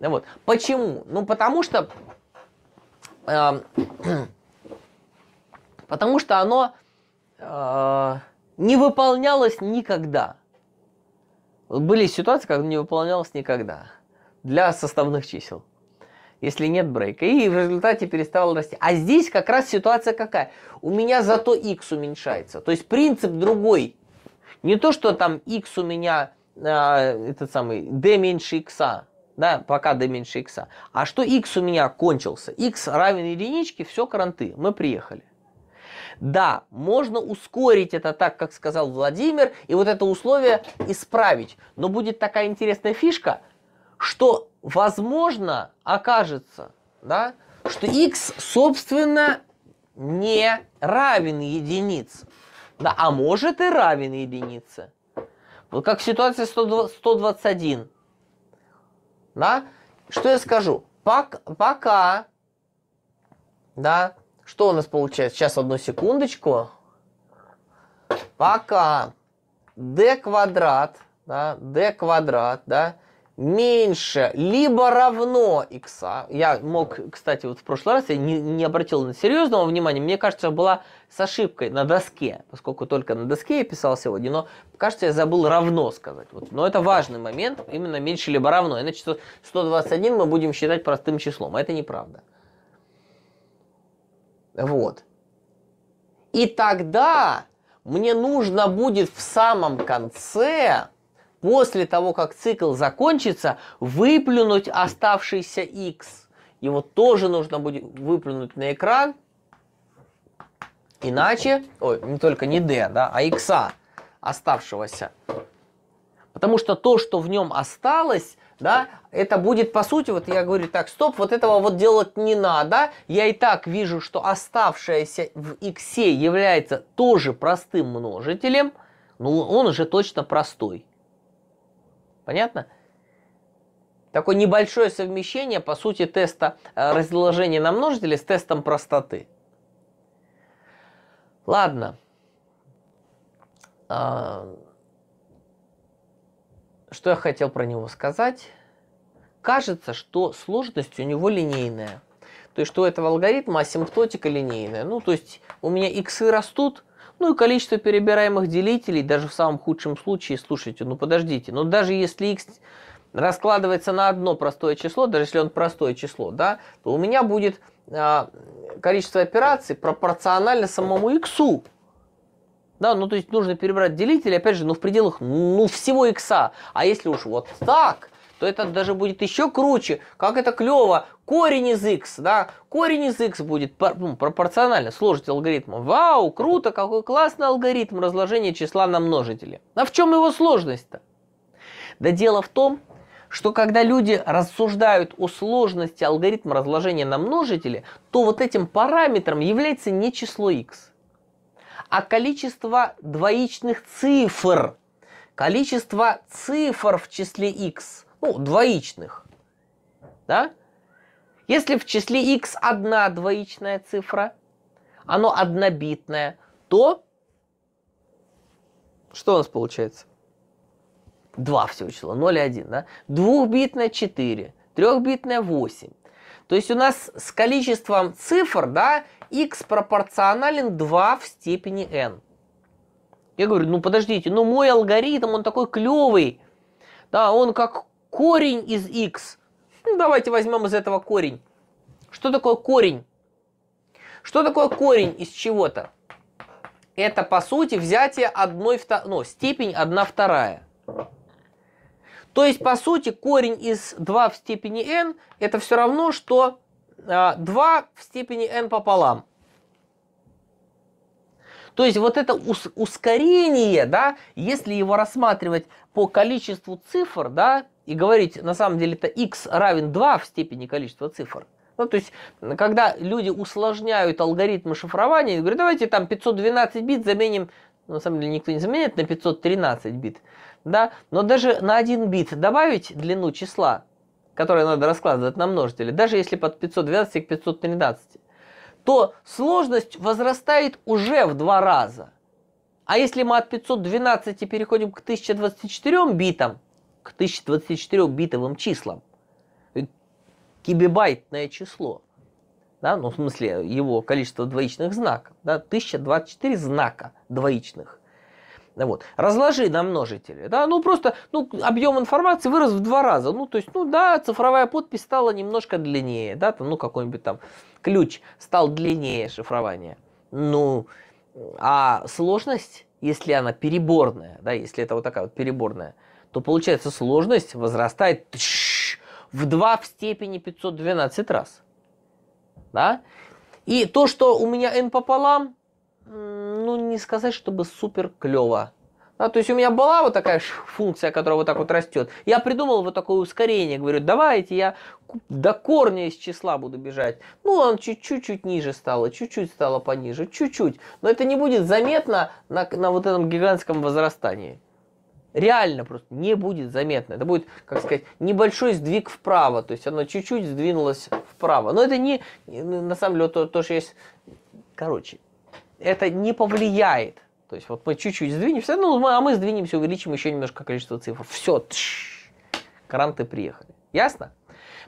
Speaker 1: Вот. Почему? Ну, потому что э, Потому что оно э, не выполнялось никогда. Были ситуации, когда не выполнялось никогда для составных чисел, если нет брейка. И в результате переставал расти. А здесь как раз ситуация какая? У меня зато x уменьшается. То есть принцип другой. Не то, что там x у меня, э, этот самый, d меньше x, да, пока d меньше x. А что x у меня кончился? x равен единичке, все, кранты, мы приехали. Да, можно ускорить это так, как сказал Владимир, и вот это условие исправить. Но будет такая интересная фишка, что возможно окажется, да, что x, собственно, не равен единице. Да, а может и равен единице. Вот как ситуация 121. Да? Что я скажу? Пока, пока да, что у нас получается? Сейчас, одну секундочку. Пока d квадрат, да, d квадрат, да, меньше, либо равно x. А. Я мог, кстати, вот в прошлый раз я не, не обратил на серьезного внимания. Мне кажется, была с ошибкой на доске, поскольку только на доске я писал сегодня, но кажется, я забыл равно сказать. Вот. Но это важный момент, именно меньше либо равно. Иначе 121 мы будем считать простым числом, а это неправда. Вот. И тогда мне нужно будет в самом конце, после того, как цикл закончится, выплюнуть оставшийся x. Его тоже нужно будет выплюнуть на экран. Иначе, ой, не только не d, да, а x оставшегося. Потому что то, что в нем осталось, да, это будет, по сути, вот я говорю так, стоп, вот этого вот делать не надо, я и так вижу, что оставшееся в x является тоже простым множителем, ну, он уже точно простой. Понятно? Такое небольшое совмещение, по сути, теста э, разложения на множители с тестом простоты. Ладно. Ладно что я хотел про него сказать? Кажется, что сложность у него линейная. То есть, что у этого алгоритма асимптотика линейная. Ну, то есть, у меня иксы растут, ну и количество перебираемых делителей, даже в самом худшем случае, слушайте, ну подождите, но ну, даже если x раскладывается на одно простое число, даже если он простое число, да, то у меня будет э, количество операций пропорционально самому иксу. Да, ну то есть нужно перебрать делитель, опять же, ну в пределах, ну всего икса. А если уж вот так, то это даже будет еще круче. Как это клево. Корень из x, да, корень из x будет ну, пропорционально сложить алгоритм. Вау, круто, какой классный алгоритм разложения числа на множители. А в чем его сложность-то? Да дело в том, что когда люди рассуждают о сложности алгоритма разложения на множители, то вот этим параметром является не число x а количество двоичных цифр. Количество цифр в числе x, ну, двоичных. Да? Если в числе x одна двоичная цифра, оно однобитное, то что у нас получается? Два всего числа, 0 и 1, да? Двухбитное 4, трехбитное 8. То есть у нас с количеством цифр, да, x пропорционален 2 в степени n. Я говорю, ну подождите, ну мой алгоритм, он такой клевый. Да, он как корень из x. Ну, давайте возьмем из этого корень. Что такое корень? Что такое корень из чего-то? Это, по сути, взятие одной, ну, степень 1 вторая. То есть, по сути, корень из 2 в степени n это все равно, что 2 а, в степени n пополам. То есть вот это ус ускорение, да, если его рассматривать по количеству цифр, да, и говорить, на самом деле это x равен 2 в степени количества цифр. Ну, то есть, когда люди усложняют алгоритмы шифрования, говорят, давайте там 512 бит заменим, ну, на самом деле никто не заменяет на 513 бит, да, но даже на 1 бит добавить длину числа, которые надо раскладывать на множители, даже если под 512 и 513, то сложность возрастает уже в два раза. А если мы от 512 переходим к 1024 битам, к 1024 битовым числам, кибибайтное число, да, ну в смысле его количество двоичных знаков, да, 1024 знака двоичных – да, вот. Разложи на множители. Да? Ну, просто ну, объем информации вырос в два раза. Ну, то есть, ну да, цифровая подпись стала немножко длиннее. Да? Там, ну, какой-нибудь там ключ стал длиннее шифрования. Ну, а сложность, если она переборная, да, если это вот такая вот переборная, то получается сложность возрастает в 2 в степени 512 раз. Да? И то, что у меня n пополам, ну, не сказать, чтобы супер клево. а то есть у меня была вот такая функция, которая вот так вот растет. Я придумал вот такое ускорение. Говорю, давайте я до корня из числа буду бежать. Ну, он чуть-чуть ниже стало, чуть-чуть стало пониже, чуть-чуть. Но это не будет заметно на, на вот этом гигантском возрастании. Реально просто не будет заметно. Это будет, как сказать, небольшой сдвиг вправо. То есть оно чуть-чуть сдвинулось вправо. Но это не, на самом деле, то, то что есть... Короче, это не повлияет. То есть вот мы чуть-чуть сдвинемся, ну, а мы сдвинемся, увеличим еще немножко количество цифр. Все, тш, кранты приехали. Ясно?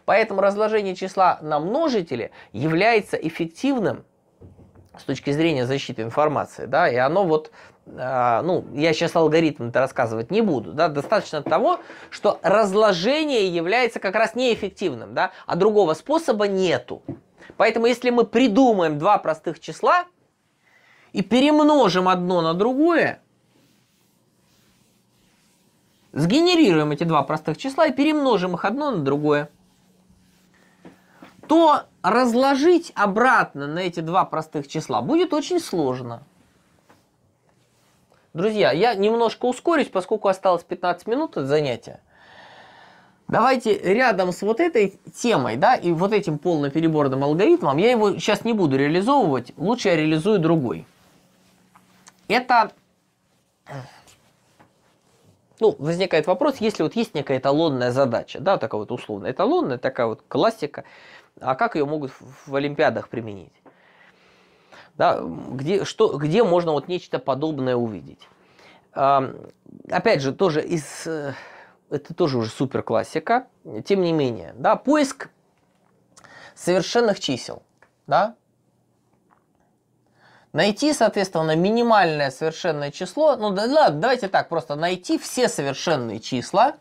Speaker 1: Поэтому разложение числа на множители является эффективным с точки зрения защиты информации, да, и оно вот, э, ну, я сейчас алгоритм это рассказывать не буду, да, достаточно того, что разложение является как раз неэффективным, да, а другого способа нету. Поэтому если мы придумаем два простых числа, и перемножим одно на другое, сгенерируем эти два простых числа и перемножим их одно на другое, то разложить обратно на эти два простых числа будет очень сложно. Друзья, я немножко ускорюсь, поскольку осталось 15 минут от занятия. Давайте рядом с вот этой темой, да, и вот этим полнопереборным алгоритмом, я его сейчас не буду реализовывать, лучше я реализую другой. Это ну, возникает вопрос, если вот есть некая эталонная задача, да, такая вот условная эталонная, такая вот классика, а как ее могут в Олимпиадах применить? Да, где, что, где можно вот нечто подобное увидеть? А, опять же, тоже из... Э, это тоже уже супер классика. Тем не менее, да, поиск совершенных чисел, да, Найти, соответственно, минимальное совершенное число. Ну, да, ладно, давайте так, просто найти все совершенные числа.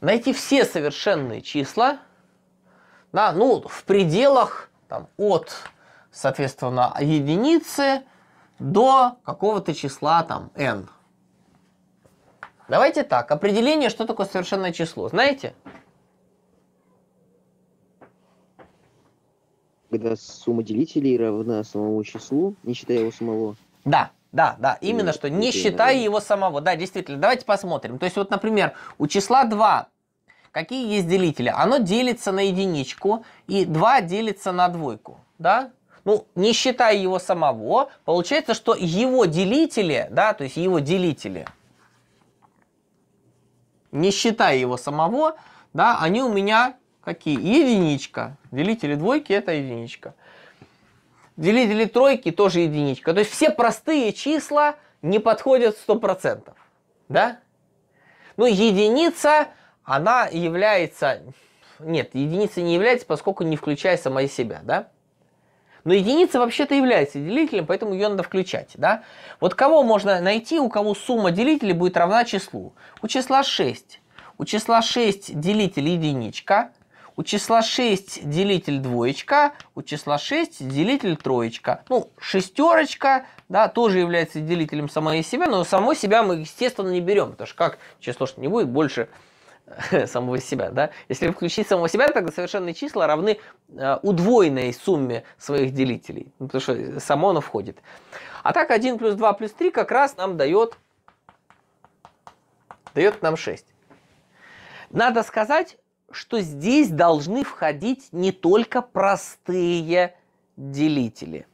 Speaker 1: Найти все совершенные числа, да, ну, в пределах там, от, соответственно, единицы до какого-то числа там n. Давайте так, определение, что такое совершенное число, знаете? Когда сумма делителей равна самому числу, не считая его самого. Да, да, да, ну, именно что, не считая его самого. Да, действительно, давайте посмотрим. То есть вот, например, у числа 2 какие есть делители? Оно делится на единичку, и 2 делится на двойку, да? Ну, не считая его самого, получается, что его делители, да, то есть его делители – не считая его самого, да, они у меня какие? Единичка. Делители двойки – это единичка. Делители тройки – тоже единичка. То есть все простые числа не подходят 100%. Да? Ну, единица, она является... Нет, единица не является, поскольку не включая самой себя, да? Но единица вообще-то является делителем, поэтому ее надо включать. Да? Вот кого можно найти, у кого сумма делителей будет равна числу? У числа 6. У числа 6 делитель единичка, у числа 6 делитель двоечка, у числа 6 делитель троечка. Ну, шестерочка, да, тоже является делителем самой себя, но самой себя мы, естественно, не берем, потому что как число что не будет больше самого себя, да? Если включить самого себя, тогда совершенные числа равны э, удвоенной сумме своих делителей, ну, потому что само оно входит. А так 1 плюс 2 плюс 3 как раз нам дает, дает нам 6. Надо сказать, что здесь должны входить не только простые делители.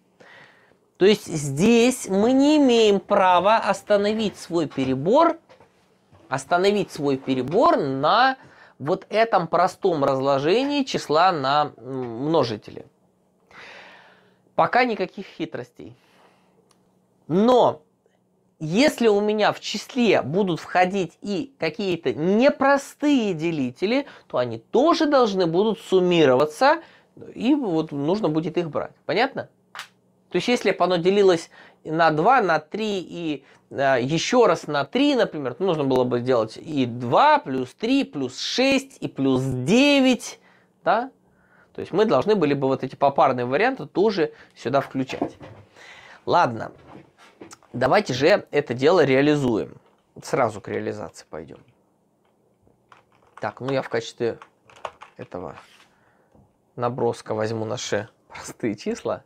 Speaker 1: То есть здесь мы не имеем права остановить свой перебор – остановить свой перебор на вот этом простом разложении числа на множители. Пока никаких хитростей. Но если у меня в числе будут входить и какие-то непростые делители, то они тоже должны будут суммироваться, и вот нужно будет их брать. Понятно? То есть, если бы оно делилось на 2, на 3 и э, еще раз на 3, например, то ну, нужно было бы сделать и 2, плюс 3, плюс 6, и плюс 9, да? То есть мы должны были бы вот эти попарные варианты тоже сюда включать. Ладно, давайте же это дело реализуем. Сразу к реализации пойдем. Так, ну я в качестве этого наброска возьму наши простые числа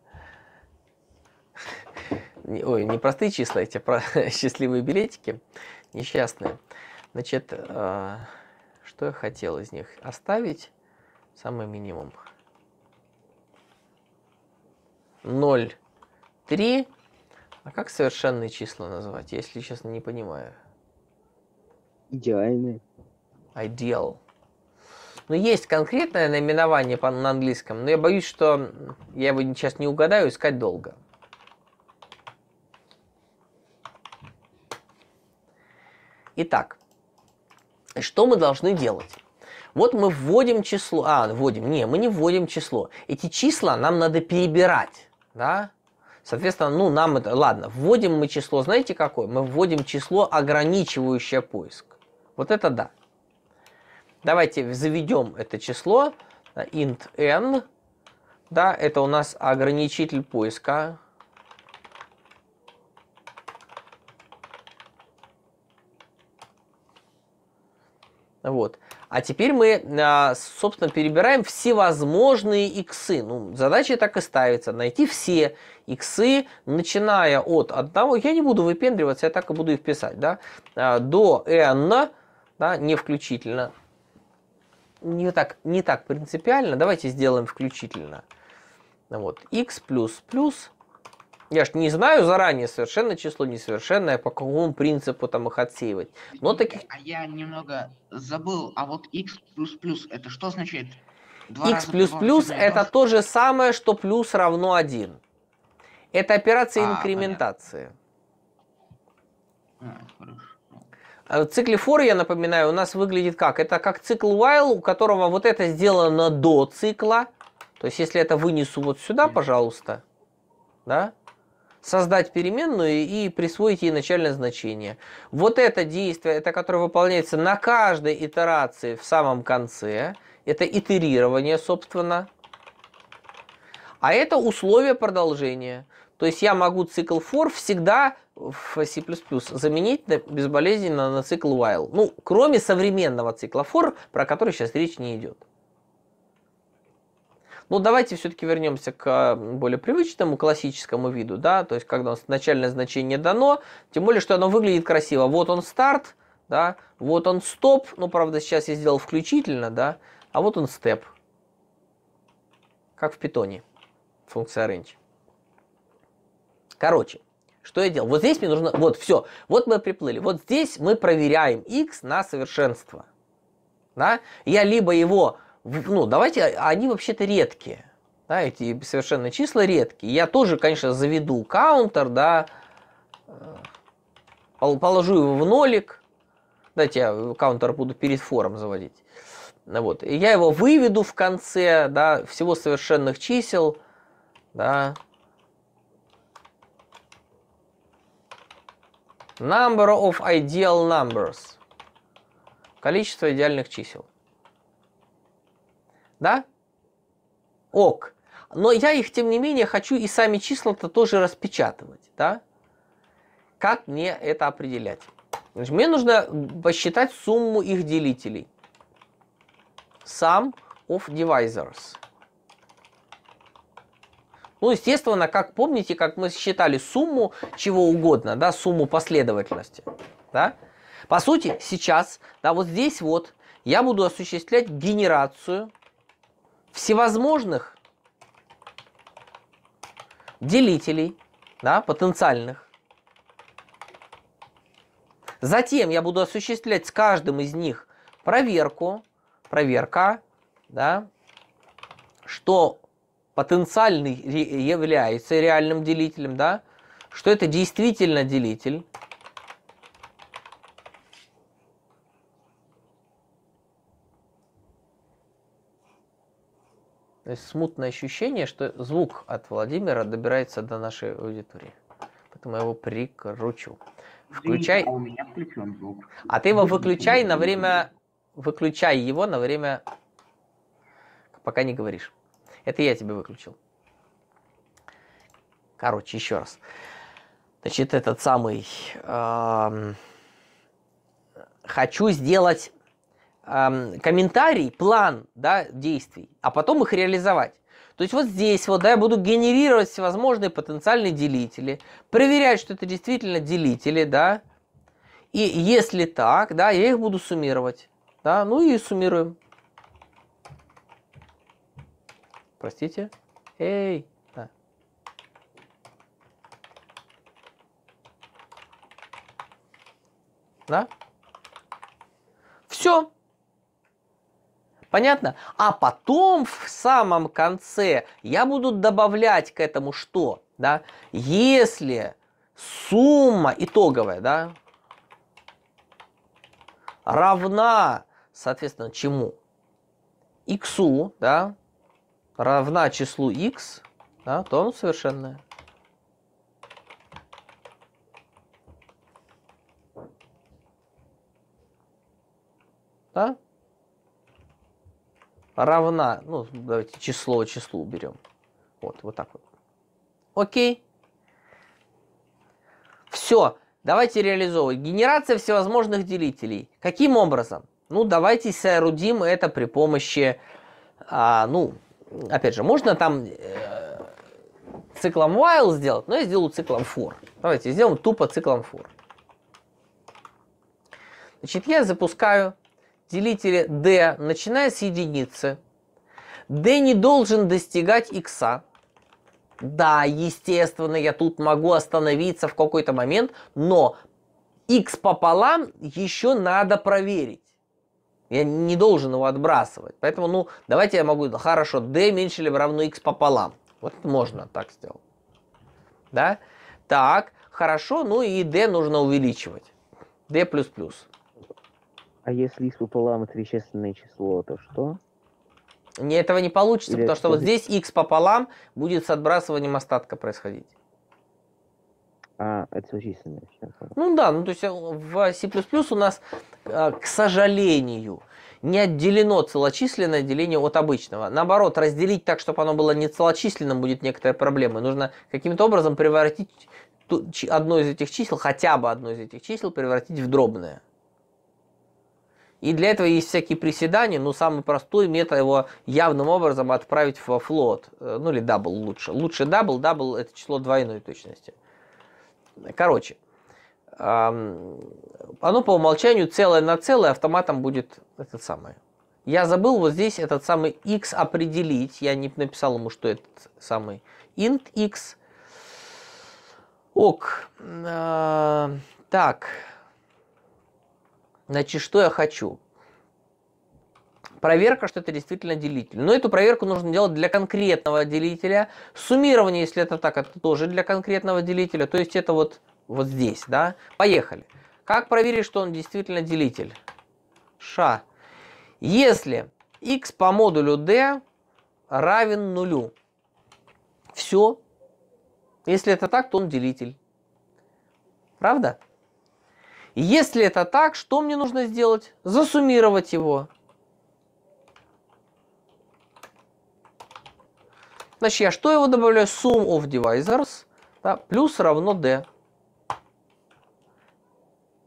Speaker 1: ой, не простые числа, эти а про, счастливые билетики, несчастные. Значит, э, что я хотел из них оставить? Самый минимум. 0, 3. А как совершенные числа назвать? если честно, не понимаю. Идеальные. Ideal. Ну, есть конкретное наименование по, на английском, но я боюсь, что я его сейчас не угадаю, искать долго. Итак, что мы должны делать? Вот мы вводим число. А, вводим. Не, мы не вводим число. Эти числа нам надо перебирать. Да? Соответственно, ну нам это... Ладно, вводим мы число, знаете какое? Мы вводим число, ограничивающее поиск. Вот это да. Давайте заведем это число. int n. Да, это у нас ограничитель поиска. Вот. А теперь мы, а, собственно, перебираем всевозможные иксы. Ну, задача так и ставится. Найти все иксы, начиная от одного, я не буду выпендриваться, я так и буду их писать, да, а, до n, да, не включительно. Не так, не так принципиально. Давайте сделаем включительно. Вот, x плюс плюс я ж не знаю заранее совершенное число, несовершенное, по какому принципу там их отсеивать. Но таких... А я немного забыл, а вот x плюс плюс, это что означает? Два x плюс плюс это то же самое, что плюс равно 1. Это операция а, инкрементации. Понятно. А, а в цикле for, я напоминаю, у нас выглядит как? Это как цикл while, у которого вот это сделано до цикла. То есть, если это вынесу вот сюда, пожалуйста, да, создать переменную и присвоить ей начальное значение. Вот это действие, это которое выполняется на каждой итерации в самом конце, это итерирование, собственно. А это условие продолжения. То есть я могу цикл for всегда в C++ заменить безболезненно на цикл while. Ну, кроме современного цикла for, про который сейчас речь не идет. Но ну, давайте все-таки вернемся к а, более привычному, классическому виду, да, то есть когда у нас начальное значение дано, тем более, что оно выглядит красиво. Вот он старт, да, вот он стоп, ну, правда, сейчас я сделал включительно, да, а вот он степ, как в питоне, функция range. Короче, что я делал? Вот здесь мне нужно, вот все, вот мы приплыли, вот здесь мы проверяем x на совершенство, да, я либо его ну, давайте, а, они вообще-то редкие, да, эти совершенно числа редкие. Я тоже, конечно, заведу каунтер, да, э, положу его в нолик, давайте, я каунтер буду перед фором заводить. Вот. И я его выведу в конце, да, всего совершенных чисел, да, Number of ideal numbers. Количество идеальных чисел да? Ок. Но я их, тем не менее, хочу и сами числа-то тоже распечатывать, да? Как мне это определять? Значит, мне нужно посчитать сумму их делителей. Sum of divisors. Ну, естественно, как помните, как мы считали сумму чего угодно, да, сумму последовательности, да? По сути, сейчас, да, вот здесь вот я буду осуществлять генерацию всевозможных делителей, да, потенциальных. Затем я буду осуществлять с каждым из них проверку, проверка, да, что потенциальный является реальным делителем, да, что это действительно делитель, смутное ощущение, что звук от Владимира добирается до нашей аудитории. Поэтому я его прикручу. Включай. а у меня включен звук. А ты его выключай на время... Выключай его на время... Пока не говоришь. Это я тебе выключил. Короче, еще раз. Значит, этот самый... Эм, хочу сделать комментарий, план да, действий, а потом их реализовать. То есть вот здесь вот, да, я буду генерировать всевозможные потенциальные делители, проверять, что это действительно делители, да, и если так, да, я их буду суммировать, да, ну и суммируем. Простите. Эй, да. Да? Все. Понятно? А потом в самом конце я буду добавлять к этому что? Да? Если сумма итоговая, да, равна, соответственно, чему? x, да, равна числу x, да, то оно совершенное. Да? равна, ну, давайте число числу уберем Вот, вот так вот. Окей. Все, давайте реализовывать. Генерация всевозможных делителей. Каким образом? Ну, давайте соорудим это при помощи, а, ну, опять же, можно там э, циклом while сделать, но я сделаю циклом for. Давайте сделаем тупо циклом for. Значит, я запускаю делителя d, начиная с единицы, d не должен достигать x. Да, естественно, я тут могу остановиться в какой-то момент, но x пополам еще надо проверить. Я не должен его отбрасывать. Поэтому, ну, давайте я могу, хорошо, d меньше или равно x пополам. Вот можно так сделать. Да? Так, хорошо, ну и d нужно увеличивать. d++. А если x пополам это вещественное число, то что? Не, этого не получится, Или потому что, что вот здесь x пополам будет с отбрасыванием остатка происходить. А, это численное число. Ну да, ну то есть э, в C++ у нас, э, к сожалению, не отделено целочисленное деление от обычного. Наоборот, разделить так, чтобы оно было не целочисленным, будет некоторая проблема. Нужно каким-то образом превратить одно из этих чисел, хотя бы одно из этих чисел превратить в дробное. И для этого есть всякие приседания, но самый простой метод его явным образом отправить в флот. Э, ну или дабл лучше. Лучше дабл, дабл это число двойной точности. Короче, оно по умолчанию целое на целое автоматом будет этот самый. Я забыл вот здесь этот самый x определить. Я не написал ему, что этот самый int x. Ок. Э, так. Значит, что я хочу? проверка, что это действительно делитель. Но эту проверку нужно делать для конкретного делителя. Суммирование, если это так, это тоже для конкретного делителя. То есть это вот, вот здесь, да? Поехали. Как проверить, что он действительно делитель? Ша. Если x по модулю d равен нулю. Все. Если это так, то он делитель. Правда? Если это так, что мне нужно сделать? Засуммировать его. Значит, я что его добавляю? Sum of divisors да, плюс равно d.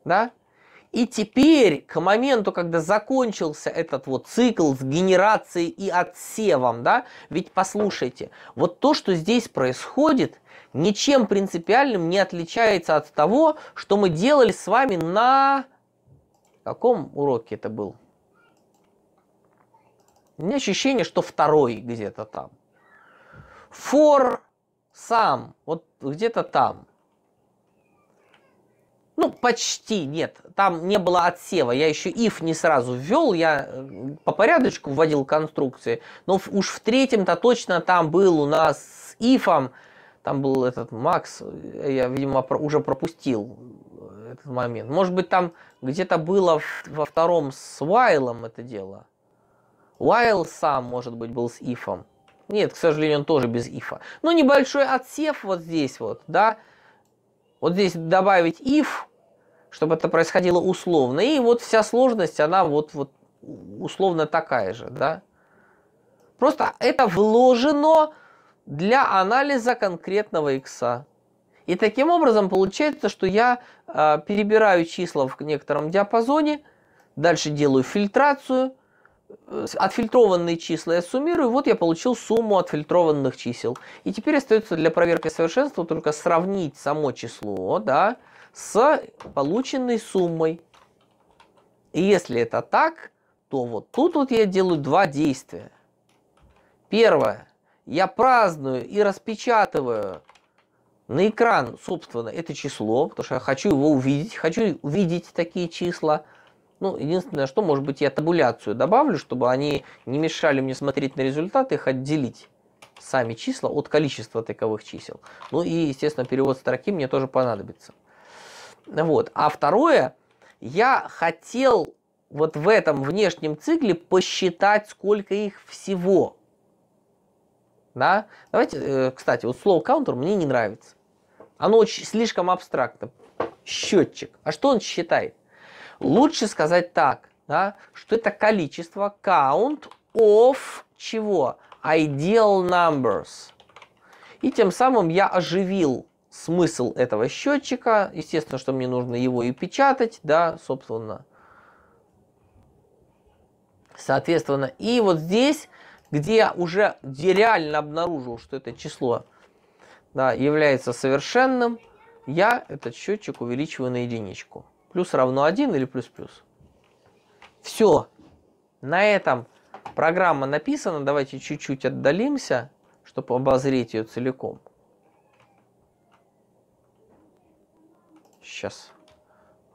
Speaker 1: Да? И теперь, к моменту, когда закончился этот вот цикл с генерацией и отсевом, да, ведь послушайте, вот то, что здесь происходит – ничем принципиальным не отличается от того, что мы делали с вами на... каком уроке это был? У меня ощущение, что второй где-то там. For сам, вот где-то там. Ну, почти нет. Там не было отсева. Я еще if не сразу ввел. Я э, по порядочку вводил конструкции. Но уж в третьем-то точно там был у нас с if там был этот Макс, э, я, видимо, про, уже пропустил э, этот момент. Может быть, там где-то было в, во втором с Вайлом это дело. Уайл сам, может быть, был с Ифом. Нет, к сожалению, он тоже без Ифа. Но ну, небольшой отсев вот здесь вот, да. Вот здесь добавить Иф, чтобы это происходило условно. И вот вся сложность, она вот, вот условно такая же, да. Просто это вложено для анализа конкретного x И таким образом получается, что я э, перебираю числа в некотором диапазоне, дальше делаю фильтрацию, э, отфильтрованные числа я суммирую, вот я получил сумму отфильтрованных чисел. И теперь остается для проверки совершенства только сравнить само число да, с полученной суммой. И если это так, то вот тут вот я делаю два действия. Первое я праздную и распечатываю на экран, собственно, это число, потому что я хочу его увидеть, хочу увидеть такие числа. Ну, единственное, что, может быть, я табуляцию добавлю, чтобы они не мешали мне смотреть на результаты, их отделить сами числа от количества таковых чисел. Ну и, естественно, перевод строки мне тоже понадобится. Вот. А второе, я хотел вот в этом внешнем цикле посчитать, сколько их всего. Да? Давайте, э, кстати, вот слово counter мне не нравится. Оно очень, слишком абстрактно. Счетчик. А что он считает? Лучше сказать так, да, что это количество count of чего? Ideal numbers. И тем самым я оживил смысл этого счетчика. Естественно, что мне нужно его и печатать, да, собственно. Соответственно, и вот здесь где я уже реально обнаружил, что это число да, является совершенным, я этот счетчик увеличиваю на единичку. Плюс равно 1 или плюс-плюс. Все. На этом программа написана. Давайте чуть-чуть отдалимся, чтобы обозреть ее целиком. Сейчас.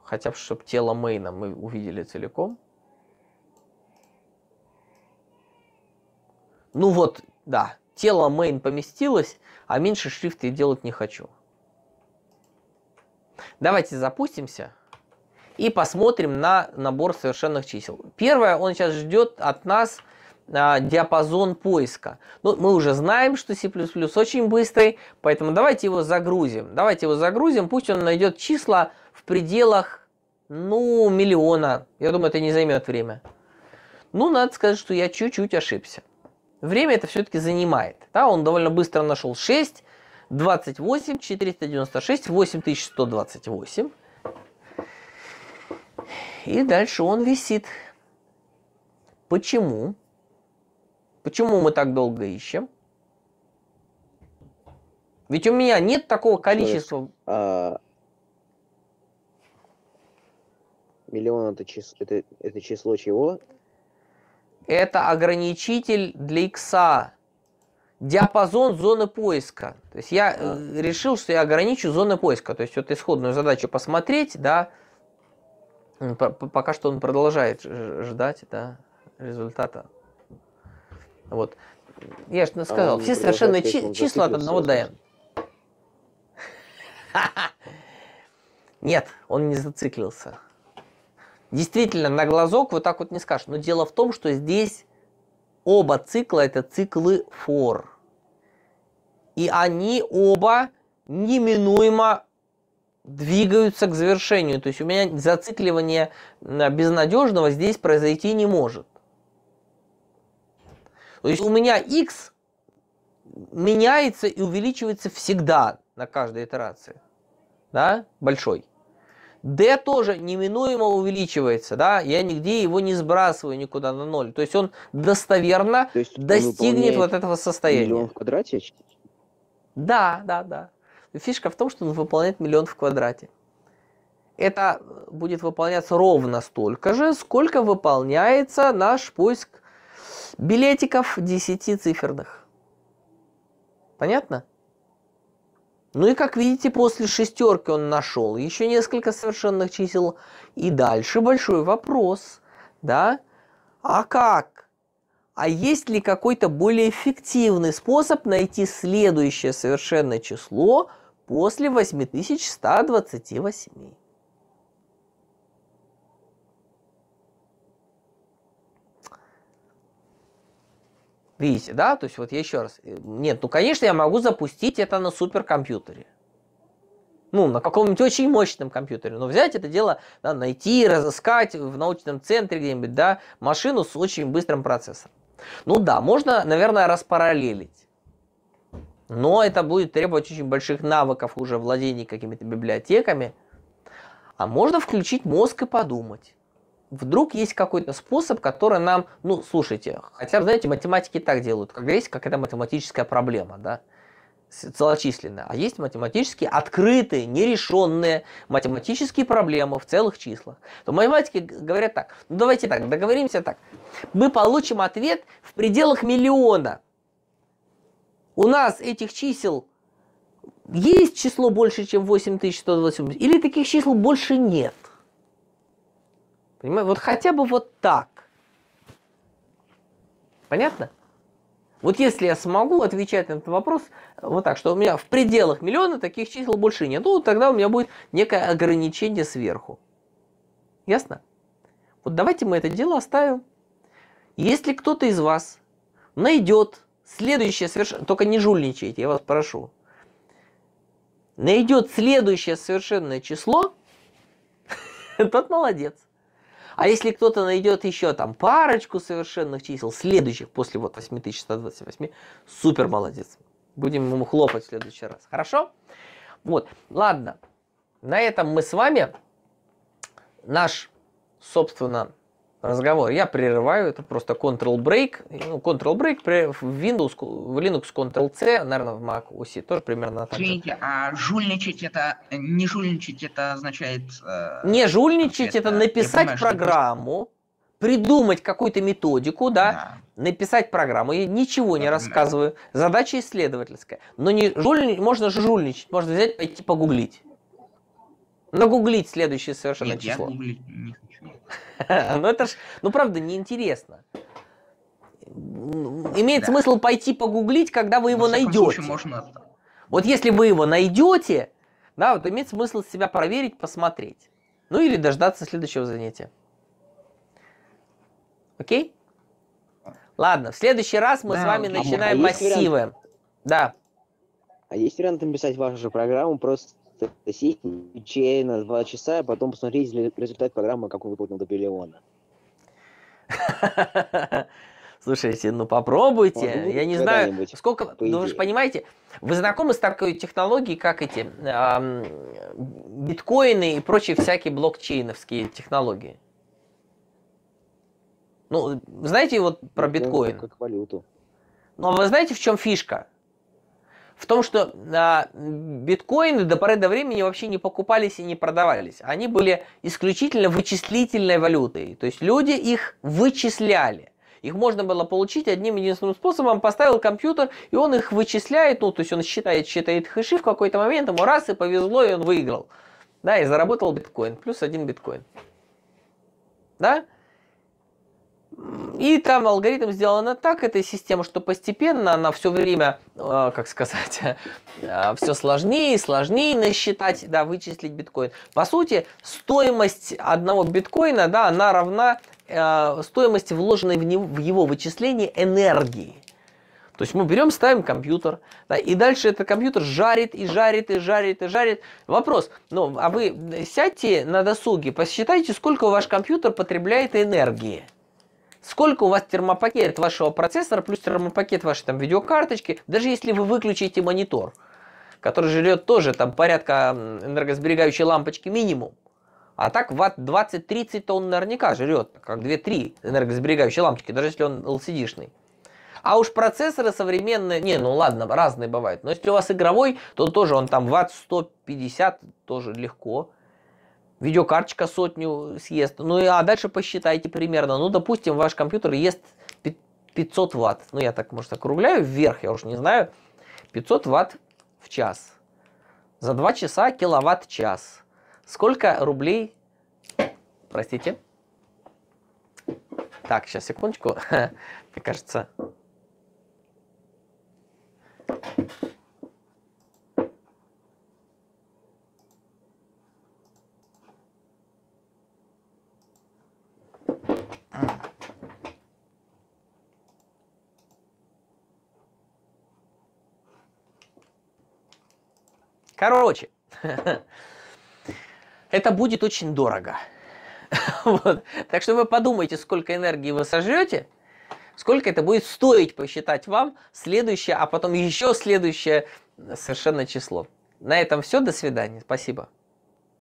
Speaker 1: Хотя бы, чтобы тело мейна мы увидели целиком. Ну вот, да, тело main поместилось, а меньше шрифта я делать не хочу. Давайте запустимся и посмотрим на набор совершенных чисел. Первое, он сейчас ждет от нас а, диапазон поиска. Ну, мы уже знаем, что C++ очень быстрый, поэтому давайте его загрузим. Давайте его загрузим, пусть он найдет числа в пределах, ну, миллиона. Я думаю, это не займет время. Ну, надо сказать, что я чуть-чуть ошибся. Время это все-таки занимает. Да, он довольно быстро нашел 6, 28, 496, 8128. И дальше он висит. Почему? Почему мы так долго ищем? Ведь у меня нет такого количества... Есть, а... Миллион это, чис... это, это число чего? это ограничитель для икса. Диапазон зоны поиска. То есть я э, решил, что я ограничу зоны поиска. То есть вот исходную задачу посмотреть, да, пока что он продолжает ждать, да, результата. Вот. Я же а сказал, а все совершенно чи числа от одного до n. Нет, он не зациклился. Действительно, на глазок вот так вот не скажешь. Но дело в том, что здесь оба цикла это циклы фор. И они оба неминуемо двигаются к завершению. То есть у меня зацикливание э, безнадежного здесь произойти не может. То есть у меня x меняется и увеличивается всегда на каждой итерации. Да? Большой. D тоже неминуемо увеличивается, да, я нигде его не сбрасываю никуда на ноль. То есть он достоверно То есть достигнет вот этого состояния. Миллион в квадрате? Да, да, да. Фишка в том, что он выполняет миллион в квадрате. Это будет выполняться ровно столько же, сколько выполняется наш поиск билетиков 10 циферных. Понятно? Ну и как видите, после шестерки он нашел еще несколько совершенных чисел. И дальше большой вопрос, да? А как? А есть ли какой-то более эффективный способ найти следующее совершенное число после 8128? Видите, да? То есть вот я еще раз. Э, нет, ну конечно я могу запустить это на суперкомпьютере. Ну, на каком-нибудь очень мощном компьютере. Но взять это дело, да, найти, разыскать в научном центре где-нибудь, да, машину с очень быстрым процессором. Ну да, можно, наверное, распараллелить. Но это будет требовать очень больших навыков уже владения какими-то библиотеками. А можно включить мозг и подумать вдруг есть какой-то способ, который нам, ну, слушайте, хотя, знаете, математики так делают, когда есть какая-то математическая проблема, да, целочисленная, а есть математические открытые, нерешенные математические проблемы в целых числах, то математики говорят так, ну давайте так, договоримся так, мы получим ответ в пределах миллиона. У нас этих чисел есть число больше, чем 8128, или таких чисел больше нет. Понимаешь? Вот хотя бы вот так. Понятно? Вот если я смогу отвечать на этот вопрос э, вот так, что у меня в пределах миллиона таких чисел больше нет, ну тогда у меня будет некое ограничение сверху. Ясно? Вот давайте мы это дело оставим. Если кто-то из вас найдет следующее совершенно... Только не жульничайте, я вас прошу. Найдет следующее совершенное число, тот молодец. А если кто-то найдет еще там парочку совершенных чисел, следующих после вот 8128, супер молодец. Будем ему хлопать в следующий раз. Хорошо? Вот, ладно. На этом мы с вами наш, собственно, разговор. Я прерываю, это просто Ctrl-Break. Ну, Ctrl-Break в Windows, в Linux Ctrl-C, наверное, в Mac OS тоже примерно так Извините, а жульничать это, не жульничать это означает... Э, не жульничать это, это написать понимаю, программу, придумать какую-то методику, да, да, написать программу. Я ничего не да, рассказываю. Задача исследовательская. Но не жульничать, можно жульничать, можно взять, пойти погуглить. Нагуглить следующее совершенно Нет, число. Я гуглить не хочу. Ну это ж, ну правда, неинтересно. Имеет да. смысл пойти погуглить, когда вы его найдете. Можно... Вот если вы его найдете, да, вот имеет смысл себя проверить, посмотреть. Ну или дождаться следующего занятия. Окей? Ладно, в следующий раз мы да, с вами а окей. А начинаем а массивы. Вариант... Да. А есть вариант написать вашу же программу просто сесть на два часа, а потом посмотреть результат программы, как он выполнил до миллиона. Слушайте, ну попробуйте. Ну, я не знаю, сколько... По ну, вы же понимаете, вы знакомы с такой технологией, как эти биткоины и прочие всякие блокчейновские технологии? Ну, знаете вот про ну, биткоин? Как валюту. Но ну, а вы знаете, в чем фишка? в том, что а, биткоины до поры до времени вообще не покупались и не продавались. Они были исключительно вычислительной валютой. То есть люди их вычисляли. Их можно было получить одним единственным способом. Поставил компьютер, и он их вычисляет. Ну, то есть он считает, считает хэши в какой-то момент. Ему раз и повезло, и он выиграл. Да, и заработал биткоин. Плюс один биткоин. Да? И там алгоритм сделана так, эта система, что постепенно она все время, э, как сказать, э, все сложнее и сложнее насчитать, да, вычислить биткоин. По сути, стоимость одного биткоина, да, она равна э, стоимости вложенной в, него, в его вычисление энергии. То есть мы берем, ставим компьютер, да, и дальше этот компьютер жарит и жарит и жарит и жарит. Вопрос, ну, а вы сядьте на досуге, посчитайте, сколько ваш компьютер потребляет энергии сколько у вас термопакет вашего процессора плюс термопакет вашей там видеокарточки, даже если вы выключите монитор, который жрет тоже там порядка энергосберегающей лампочки минимум. А так ватт 20 30 он наверняка жрет, как 2-3 энергосберегающие лампочки, даже если он LCD-шный. А уж процессоры современные, не, ну ладно, разные бывают. Но если у вас игровой, то тоже он там ватт 150 тоже легко видеокарточка сотню съест. Ну и, а дальше посчитайте примерно. Ну, допустим, ваш компьютер ест 500 ватт. Ну, я так, может, округляю вверх, я уже не знаю. 500 ватт в час. За 2 часа киловатт-час. Сколько рублей... Простите. Так, сейчас, секундочку. Мне кажется... Короче, это будет очень дорого. Вот. Так что вы подумайте, сколько энергии вы сожжете, сколько это будет стоить посчитать вам следующее, а потом еще следующее совершенно число. На этом все, до свидания, спасибо.